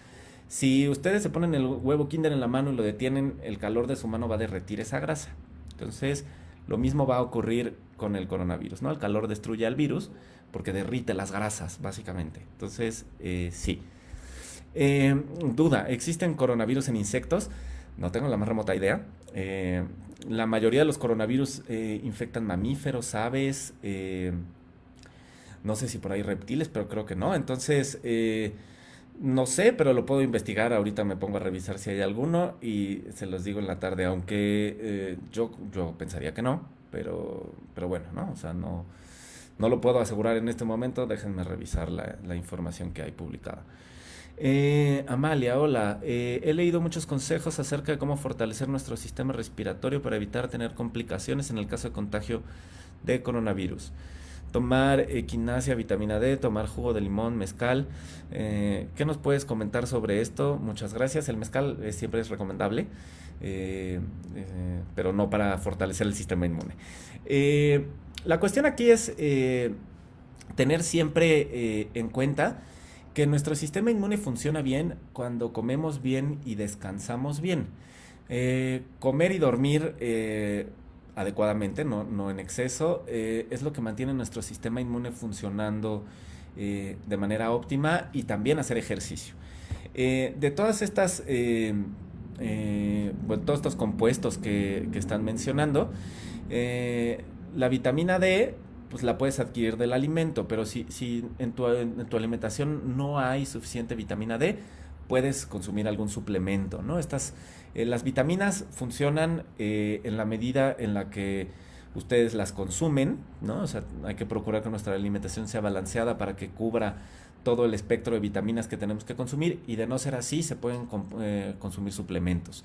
Speaker 1: Si ustedes se ponen el huevo Kinder en la mano y lo detienen, el calor de su mano va a derretir esa grasa. Entonces lo mismo va a ocurrir con el coronavirus, ¿no? El calor destruye al virus porque derrite las grasas, básicamente. Entonces, eh, sí. Eh, duda, ¿existen coronavirus en insectos? No tengo la más remota idea. Eh, la mayoría de los coronavirus eh, infectan mamíferos, aves, eh, no sé si por ahí reptiles, pero creo que no. Entonces, eh, no sé, pero lo puedo investigar. Ahorita me pongo a revisar si hay alguno y se los digo en la tarde, aunque yo, yo pensaría que no, pero, pero bueno, ¿no? O sea, no, no lo puedo asegurar en este momento. Déjenme revisar la, la información que hay publicada. Eh, Amalia, hola. Eh, he leído muchos consejos acerca de cómo fortalecer nuestro sistema respiratorio para evitar tener complicaciones en el caso de contagio de coronavirus. Tomar equinacia, vitamina D, tomar jugo de limón, mezcal. Eh, ¿Qué nos puedes comentar sobre esto? Muchas gracias. El mezcal siempre es recomendable, pero no para fortalecer el sistema inmune. la cuestión aquí es tener siempre en cuenta que nuestro sistema inmune funciona bien cuando comemos bien y descansamos bien. Eh, comer y dormir eh, adecuadamente, no, no, en exceso, eh, es lo que mantiene nuestro sistema inmune funcionando de manera óptima y también hacer ejercicio. de todas estas, todos estos compuestos que, que están mencionando, la vitamina D pues la puedes adquirir del alimento, pero si, si en, tu, alimentación no hay suficiente vitamina D, puedes consumir algún suplemento, ¿no? Estas, eh, las vitaminas funcionan eh, en la medida en la que ustedes las consumen, ¿no? hay que procurar que nuestra alimentación sea balanceada para que cubra todo el espectro de vitaminas que tenemos que consumir y de no ser así se pueden eh, consumir suplementos.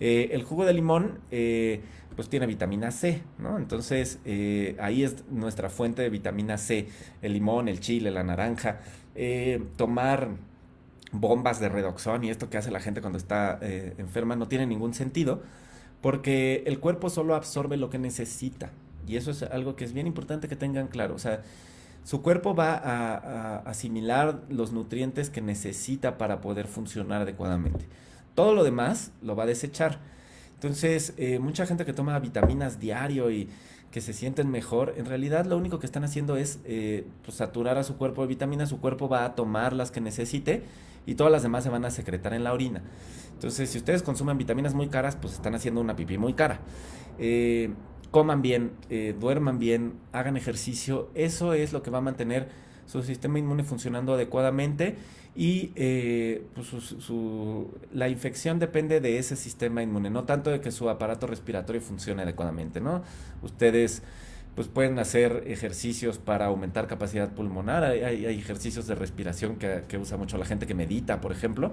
Speaker 1: Eh, el jugo de limón, eh, pues tiene vitamina C, ¿no? Entonces, eh, ahí es nuestra fuente de vitamina C, el limón, el chile, la naranja, tomar bombas de redoxón y esto que hace la gente cuando está enferma no tiene ningún sentido porque el cuerpo solo absorbe lo que necesita y eso es algo que es bien importante que tengan claro, o sea, su cuerpo va a asimilar los nutrientes que necesita para poder funcionar adecuadamente. Todo lo demás lo va a desechar. Entonces, eh, mucha gente que toma vitaminas diario y que se sienten mejor, en realidad lo único que están haciendo es eh, pues, saturar a su cuerpo de vitaminas, su cuerpo va a tomar las que necesite y todas las demás se van a secretar en la orina. Entonces, si ustedes consumen vitaminas muy caras, pues están haciendo una pipí muy cara. Eh, coman bien, duerman bien, hagan ejercicio, eso es lo que va a mantener su sistema inmune funcionando adecuadamente y eh, pues, la infección depende de ese sistema inmune, no tanto de que su aparato respiratorio funcione adecuadamente, ¿no? Ustedes pues pueden hacer ejercicios para aumentar capacidad pulmonar, hay, ejercicios de respiración que, usa mucho la gente que medita, por ejemplo,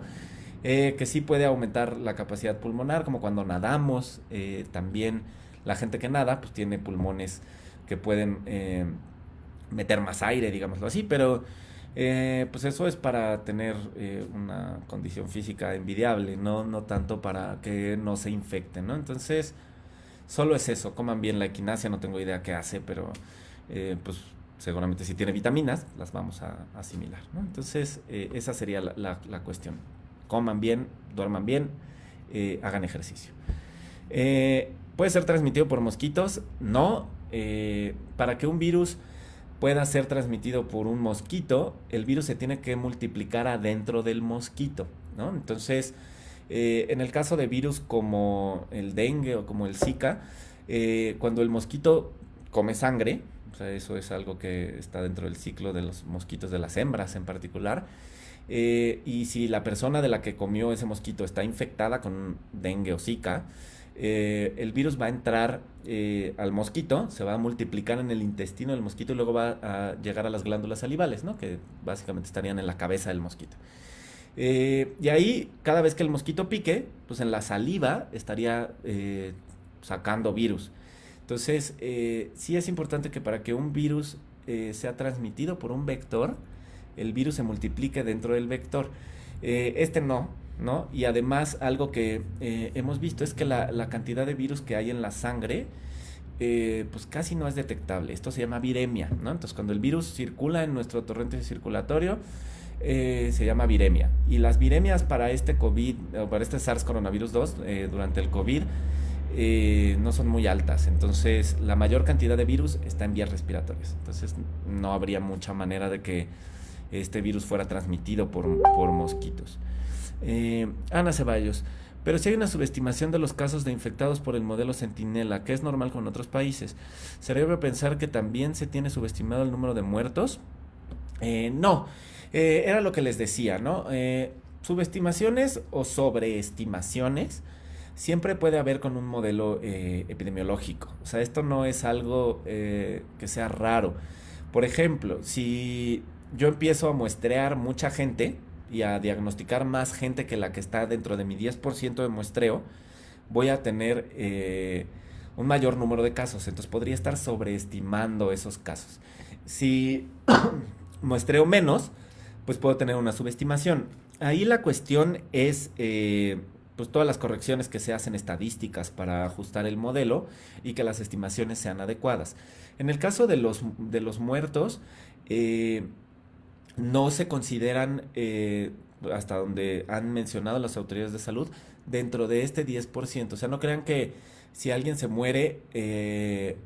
Speaker 1: eh, que sí puede aumentar la capacidad pulmonar, como cuando nadamos, eh, también la gente que nada pues tiene pulmones que pueden meter más aire, digámoslo así, pero eh, pues eso es para tener eh, una condición física envidiable, ¿no? no tanto para que no se infecten, ¿no? Entonces, solo es eso, coman bien la equinacia, no tengo idea qué hace, pero eh, pues seguramente si tiene vitaminas, las vamos a, asimilar, ¿no? Entonces, esa sería la, cuestión. Coman bien, duerman bien, hagan ejercicio. ¿Puede ser transmitido por mosquitos? No. para que un virus pueda ser transmitido por un mosquito, el virus se tiene que multiplicar adentro del mosquito, ¿no? Entonces, eh, en el caso de virus como el dengue o como el Zika, eh, cuando el mosquito come sangre, o sea, eso es algo que está dentro del ciclo de los mosquitos de las hembras en particular, eh, y si la persona de la que comió ese mosquito está infectada con dengue o Zika, eh, el virus va a entrar eh, al mosquito, se va a multiplicar en el intestino del mosquito y luego va a llegar a las glándulas salivales, ¿no? que básicamente estarían en la cabeza del mosquito. Eh, y ahí, cada vez que el mosquito pique, pues en la saliva estaría sacando virus. Entonces, sí es importante que para que un virus sea transmitido por un vector, el virus se multiplique dentro del vector. este no, y además algo que eh, hemos visto es que la, cantidad de virus que hay en la sangre eh, pues casi no es detectable. Esto se llama viremia, Entonces cuando el virus circula en nuestro torrente circulatorio, eh, se llama viremia. Y las viremias para este COVID, para este SARS coronavirus 2, durante el COVID, no son muy altas. Entonces, la mayor cantidad de virus está en vías respiratorias. Entonces, no habría mucha manera de que este virus fuera transmitido por mosquitos. Eh, Ana Ceballos. Pero si hay una subestimación de los casos de infectados por el modelo Centinela, que es normal con otros países, ¿sería pensar que también se tiene subestimado el número de muertos? Eh, no, eh, era lo que les decía, ¿no? subestimaciones o sobreestimaciones siempre puede haber con un modelo epidemiológico. O sea, esto no es algo que sea raro. Por ejemplo, si yo empiezo a muestrear mucha gente, y a diagnosticar más gente que la que está dentro de mi 10% de muestreo, voy a tener eh, un mayor número de casos. Entonces podría estar sobreestimando esos casos. Si muestreo menos, pues puedo tener una subestimación. Ahí la cuestión es... Eh, pues todas las correcciones que se hacen estadísticas para ajustar el modelo y que las estimaciones sean adecuadas. En el caso de los, de los muertos, eh, no se consideran, eh, hasta donde han mencionado las autoridades de salud, dentro de este 10%. O sea, no crean que si alguien se muere, eh,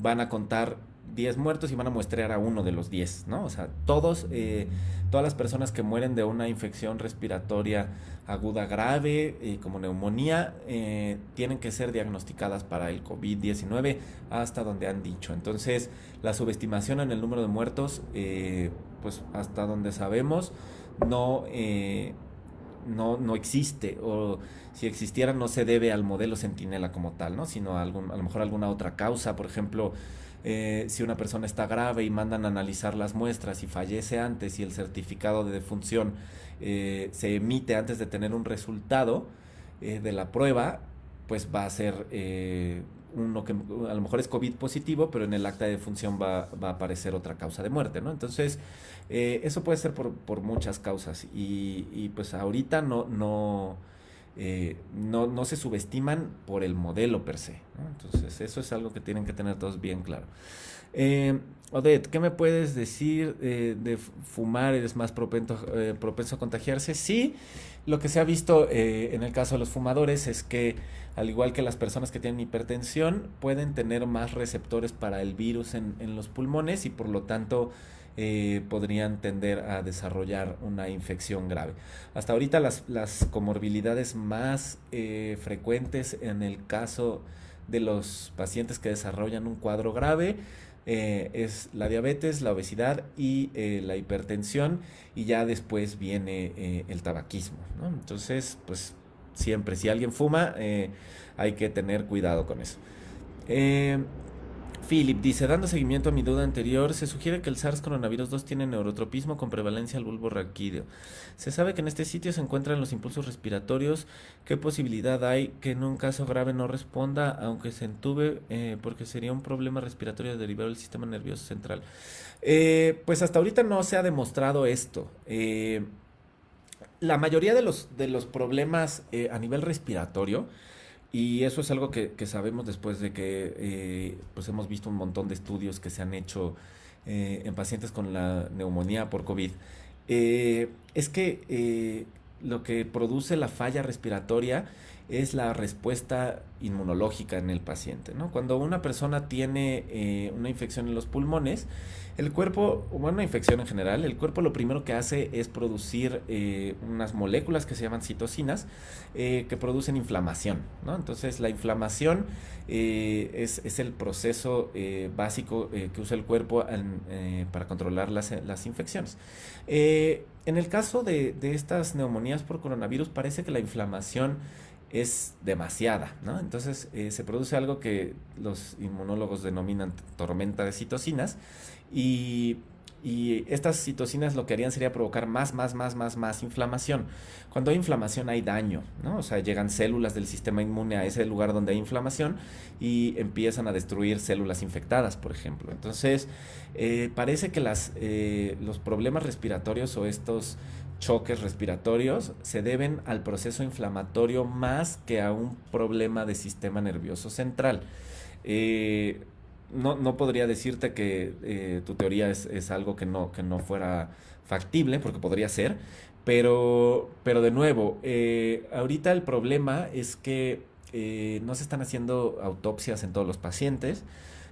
Speaker 1: van a contar 10 muertos y van a muestrear a uno de los 10, ¿no? O sea, todos eh, todas las personas que mueren de una infección respiratoria aguda grave, como neumonía, eh, tienen que ser diagnosticadas para el COVID-19 hasta donde han dicho. Entonces, la subestimación en el número de muertos, eh, pues hasta donde sabemos, no... Eh, no, no, existe, o si existiera no se debe al modelo centinela como tal, ¿no? Sino a, algún, a lo mejor alguna otra causa, por ejemplo, eh, si una persona está grave y mandan a analizar las muestras y fallece antes y el certificado de defunción eh, se emite antes de tener un resultado eh, de la prueba, pues va a ser uno que a lo mejor es COVID positivo, pero en el acta de defunción va, a aparecer otra causa de muerte, ¿no? Entonces, eso puede ser por, muchas causas y, pues ahorita no... no eh, no, no, se subestiman por el modelo per se. Entonces, eso es algo que tienen que tener todos bien claro. Eh, Odette, ¿qué me puedes decir eh, de fumar? ¿Eres más propenso, a contagiarse? Sí, lo que se ha visto en el caso de los fumadores es que, al igual que las personas que tienen hipertensión, pueden tener más receptores para el virus en los pulmones y por lo tanto eh, podrían tender a desarrollar una infección grave. Hasta ahorita las, comorbilidades más eh, frecuentes en el caso de los pacientes que desarrollan un cuadro grave eh, es la diabetes, la obesidad y la hipertensión y ya después viene el tabaquismo. Entonces, pues siempre, si alguien fuma, hay que tener cuidado con eso. Philip dice, dando seguimiento a mi duda anterior, se sugiere que el SARS coronavirus 2 tiene neurotropismo con prevalencia al bulbo raquídeo. Se sabe que en este sitio se encuentran los impulsos respiratorios. ¿Qué posibilidad hay que en un caso grave no responda, aunque se entube, eh, porque sería un problema respiratorio derivado del sistema nervioso central? Eh, pues hasta ahorita no se ha demostrado esto. Eh, la mayoría de los, de los problemas a nivel respiratorio y eso es algo que, sabemos después de que eh, pues hemos visto un montón de estudios que se han hecho eh, en pacientes con la neumonía por COVID. Eh, es que lo que produce la falla respiratoria es la respuesta inmunológica en el paciente. Cuando una persona tiene una infección en los pulmones, el cuerpo, bueno, una infección en general, el cuerpo lo primero que hace es producir eh, unas moléculas que se llaman citocinas eh, que producen inflamación, Entonces la inflamación eh, es, el proceso básico que usa el cuerpo para controlar las, infecciones. en el caso de, estas neumonías por coronavirus parece que la inflamación es demasiada, ¿no? Entonces se produce algo que los inmunólogos denominan tormenta de citocinas y, estas citocinas lo que harían sería provocar más, más, más, más, más inflamación. Cuando hay inflamación hay daño, ¿no? O sea, llegan células del sistema inmune a ese lugar donde hay inflamación y empiezan a destruir células infectadas, por ejemplo. Entonces, eh, parece que las, eh, los problemas respiratorios o estos choques respiratorios se deben al proceso inflamatorio más que a un problema de sistema nervioso central. Eh, no, no podría decirte que eh, tu teoría es, algo que no, fuera factible, porque podría ser, pero, pero de nuevo, eh, ahorita el problema es que eh, no se están haciendo autopsias en todos los pacientes.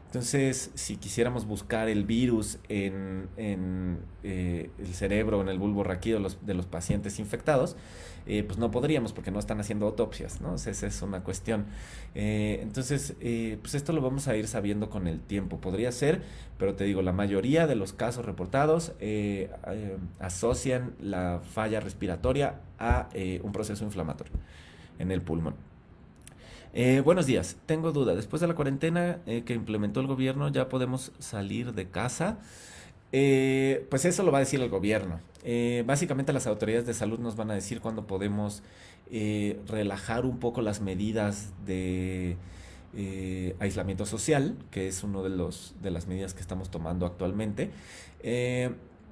Speaker 1: Entonces, si quisiéramos buscar el virus en, en el cerebro, en el bulbo raquídeo de los pacientes infectados, eh, pues no podríamos porque no están haciendo autopsias, ¿no? esa es una cuestión. Eh, entonces, eh, pues esto lo vamos a ir sabiendo con el tiempo. Podría ser, pero te digo, la mayoría de los casos reportados asocian la falla respiratoria a un proceso inflamatorio en el pulmón. buenos días, tengo duda. Después de la cuarentena que implementó el gobierno, ¿ya podemos salir de casa? Eh, pues eso lo va a decir el gobierno. Eh, básicamente las autoridades de salud nos van a decir cuándo podemos eh, relajar un poco las medidas de aislamiento social, que es una de, los, de las medidas que estamos tomando actualmente.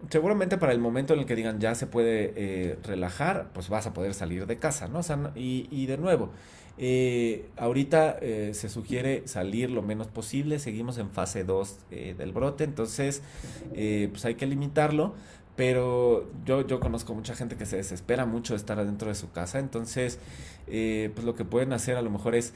Speaker 1: seguramente para el momento en el que digan ya se puede relajar, pues vas a poder salir de casa, ¿no? y de nuevo, eh, ahorita eh, se sugiere salir lo menos posible, seguimos en fase 2 eh, del brote, entonces eh, pues hay que limitarlo, pero yo, yo conozco mucha gente que se desespera mucho de estar adentro de su casa, entonces pues lo que pueden hacer a lo mejor es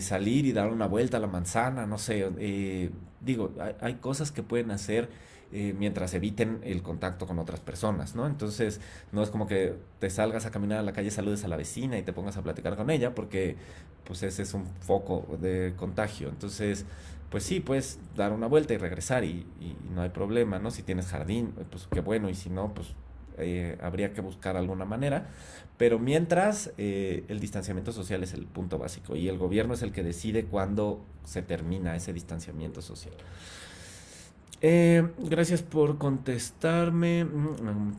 Speaker 1: salir y dar una vuelta a la manzana, no sé, digo, hay cosas que pueden hacer eh, mientras eviten el contacto con otras personas, ¿no? Entonces, no es como que te salgas a caminar a la calle, saludes a la vecina y te pongas a platicar con ella, porque pues ese es un foco de contagio. Entonces, pues sí, puedes dar una vuelta y regresar y, no hay problema, ¿no? Si tienes jardín, pues qué bueno, y si no, pues eh, habría que buscar alguna manera. Pero mientras, eh, el distanciamiento social es el punto básico y el gobierno es el que decide cuándo se termina ese distanciamiento social. Eh, gracias por contestarme. Mm, mm,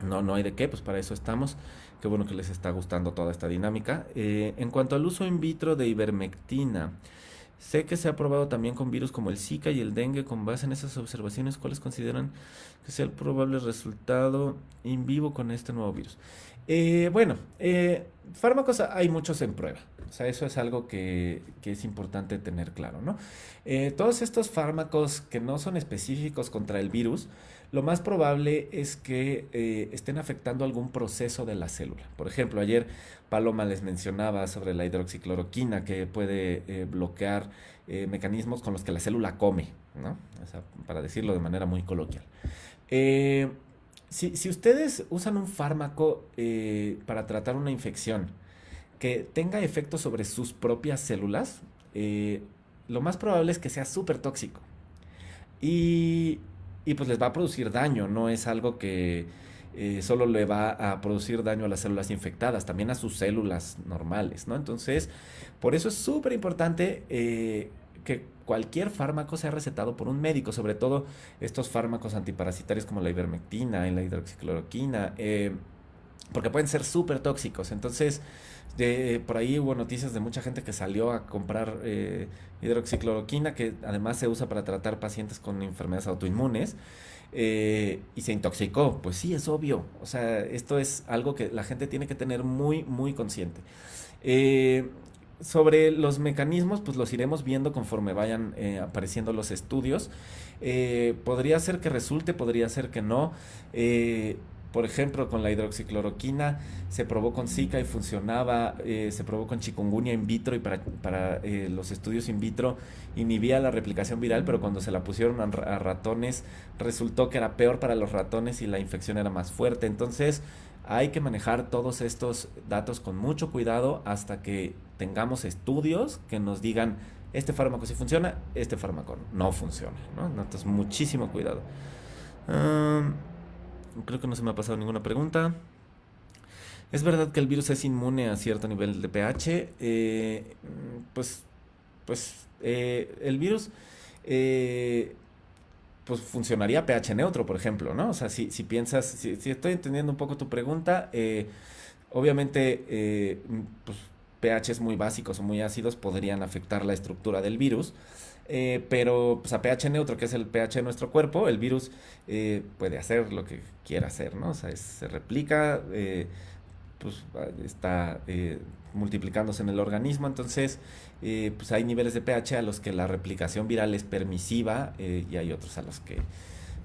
Speaker 1: mm. No, no hay de qué, pues para eso estamos. Qué bueno que les está gustando toda esta dinámica. Eh, en cuanto al uso in vitro de ivermectina, sé que se ha probado también con virus como el Zika y el dengue. Con base en esas observaciones, ¿cuáles consideran que sea el probable resultado in vivo con este nuevo virus? Eh, bueno, fármacos hay muchos en prueba. O sea, eso es algo que, es importante tener claro, eh, todos estos fármacos que no son específicos contra el virus, lo más probable es que eh, estén afectando algún proceso de la célula. Por ejemplo, ayer Paloma les mencionaba sobre la hidroxicloroquina que puede eh, bloquear mecanismos con los que la célula come, ¿no? para decirlo de manera muy coloquial. Si, si, ustedes usan un fármaco para tratar una infección, que tenga efecto sobre sus propias células, eh, lo más probable es que sea súper tóxico. Y, pues les va a producir daño, no es algo que eh, solo le va a producir daño a las células infectadas, también a sus células normales, ¿no? Entonces, por eso es súper importante eh, que cualquier fármaco sea recetado por un médico, sobre todo estos fármacos antiparasitarios como la ivermectina y la hidroxicloroquina, porque pueden ser súper tóxicos. Entonces, de, eh, por ahí hubo noticias de mucha gente que salió a comprar eh, hidroxicloroquina, que además se usa para tratar pacientes con enfermedades autoinmunes, eh, y se intoxicó. Pues sí, es obvio. O sea, esto es algo que la gente tiene que tener muy, muy consciente. sobre los mecanismos, pues los iremos viendo conforme vayan apareciendo los estudios. podría ser que resulte, podría ser que no. Por ejemplo, con la hidroxicloroquina se probó con Zika y funcionaba, eh, se probó con chikungunya in vitro y para, eh, los estudios in vitro inhibía la replicación viral, pero cuando se la pusieron a, ratones resultó que era peor para los ratones y la infección era más fuerte. Entonces hay que manejar todos estos datos con mucho cuidado hasta que tengamos estudios que nos digan este fármaco sí funciona, este fármaco no funciona. ¿no? Entonces muchísimo cuidado creo que no se me ha pasado ninguna pregunta. ¿Es verdad que el virus es inmune a cierto nivel de pH? Eh, pues, pues eh, el virus eh, pues funcionaría pH neutro, por ejemplo, ¿no? O sea, si, si piensas, si, estoy entendiendo un poco tu pregunta, obviamente pues, pHs muy básicos o muy ácidos podrían afectar la estructura del virus. Eh, pero pues, a pH neutro, que es el pH de nuestro cuerpo, el virus eh, puede hacer lo que quiera hacer, ¿no? se replica, eh, pues está multiplicándose en el organismo, entonces pues hay niveles de pH a los que la replicación viral es permisiva y hay otros a los que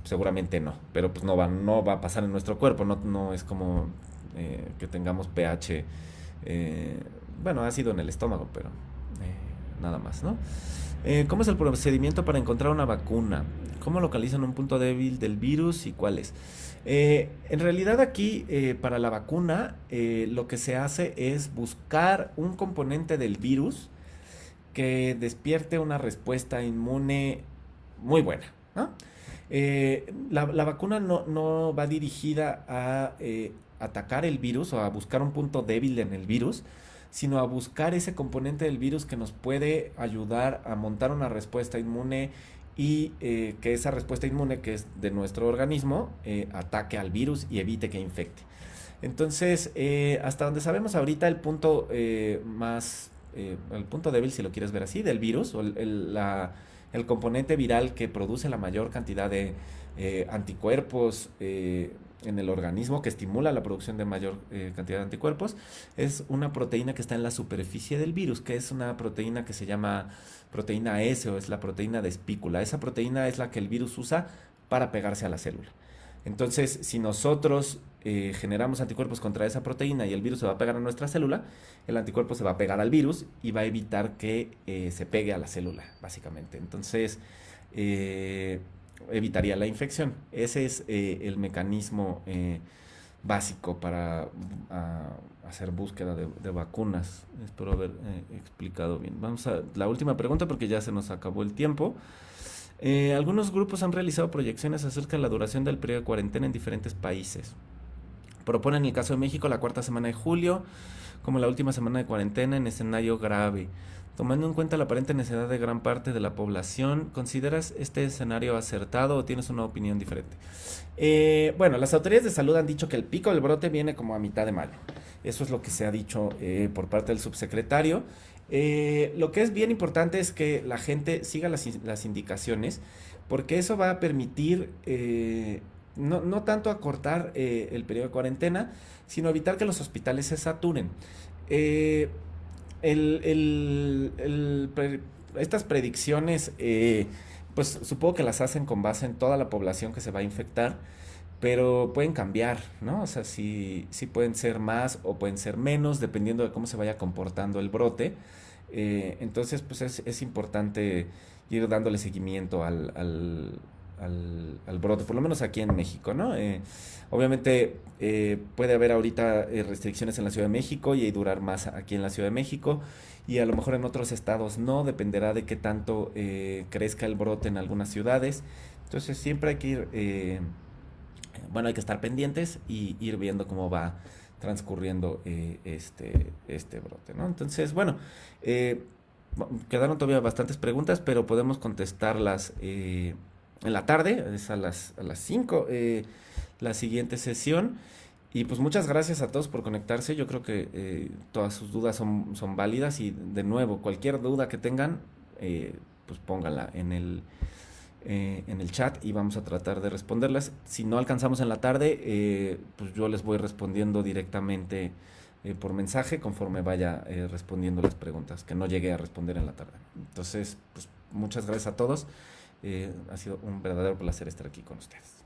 Speaker 1: seguramente no, pero pues no va, no va a pasar en nuestro cuerpo, no, es como que tengamos pH, bueno, ha sido en el estómago, pero nada más, ¿no? Eh, ¿Cómo es el procedimiento para encontrar una vacuna? ¿Cómo localizan un punto débil del virus y cuál es? Eh, en realidad aquí eh, para la vacuna lo que se hace es buscar un componente del virus que despierte una respuesta inmune muy buena. La, vacuna no, no, va dirigida a atacar el virus o a buscar un punto débil en el virus, sino a buscar ese componente del virus que nos puede ayudar a montar una respuesta inmune y eh, que esa respuesta inmune que es de nuestro organismo eh, ataque al virus y evite que infecte. Entonces, eh, hasta donde sabemos ahorita el punto más, el punto débil, si lo quieres ver así, del virus o el, el componente viral que produce la mayor cantidad de anticuerpos en el organismo que estimula la producción de mayor eh, cantidad de anticuerpos es una proteína que está en la superficie del virus, que es una proteína que se llama proteína S o es la proteína de espícula. Esa proteína es la que el virus usa para pegarse a la célula. Entonces, si nosotros eh, generamos anticuerpos contra esa proteína y el virus se va a pegar a nuestra célula, el anticuerpo se va a pegar al virus y va a evitar que eh, se pegue a la célula, básicamente. Entonces, eh, evitaría la infección. Ese es eh, el mecanismo eh, básico para mm, hacer búsqueda de, vacunas. Espero haber eh, explicado bien. Vamos a la última pregunta porque ya se nos acabó el tiempo. algunos grupos han realizado proyecciones acerca de la duración del periodo de cuarentena en diferentes países. Proponen el caso de México la cuarta semana de julio, como la última semana de cuarentena en escenario grave. Tomando en cuenta la aparente necesidad de gran parte de la población, ¿consideras este escenario acertado o tienes una opinión diferente? Eh, bueno, las autoridades de salud han dicho que el pico del brote viene como a mitad de mayo. Eso es lo que se ha dicho eh, por parte del subsecretario. Eh, lo que es bien importante es que la gente siga las, indicaciones porque eso va a permitir no, tanto acortar eh, el periodo de cuarentena, sino evitar que los hospitales se saturen. Eh, estas predicciones, eh, pues supongo que las hacen con base en toda la población que se va a infectar, pero pueden cambiar, ¿no? O sea, sí, pueden ser más o pueden ser menos, dependiendo de cómo se vaya comportando el brote. entonces, pues es, importante ir dándole seguimiento al al, brote, por lo menos aquí en México, ¿no? Eh, obviamente eh, puede haber ahorita eh, restricciones en la Ciudad de México y durar más aquí en la Ciudad de México y a lo mejor en otros estados no, dependerá de qué tanto crezca el brote en algunas ciudades. Entonces siempre hay que ir, bueno, hay que estar pendientes y ir viendo cómo va transcurriendo este, este brote, ¿no? Entonces, bueno, quedaron todavía bastantes preguntas, pero podemos contestarlas en la tarde, es a las, a las 5 eh, la siguiente sesión. Y pues muchas gracias a todos por conectarse. Yo creo que eh, todas sus dudas son, válidas y de nuevo, cualquier duda que tengan, eh, pues pónganla en el, eh, en el chat y vamos a tratar de responderlas. Si no alcanzamos en la tarde, pues yo les voy respondiendo directamente por mensaje conforme vaya respondiendo las preguntas que no llegué a responder en la tarde. Entonces, pues muchas gracias a todos. Eh, ha sido un verdadero placer estar aquí con ustedes.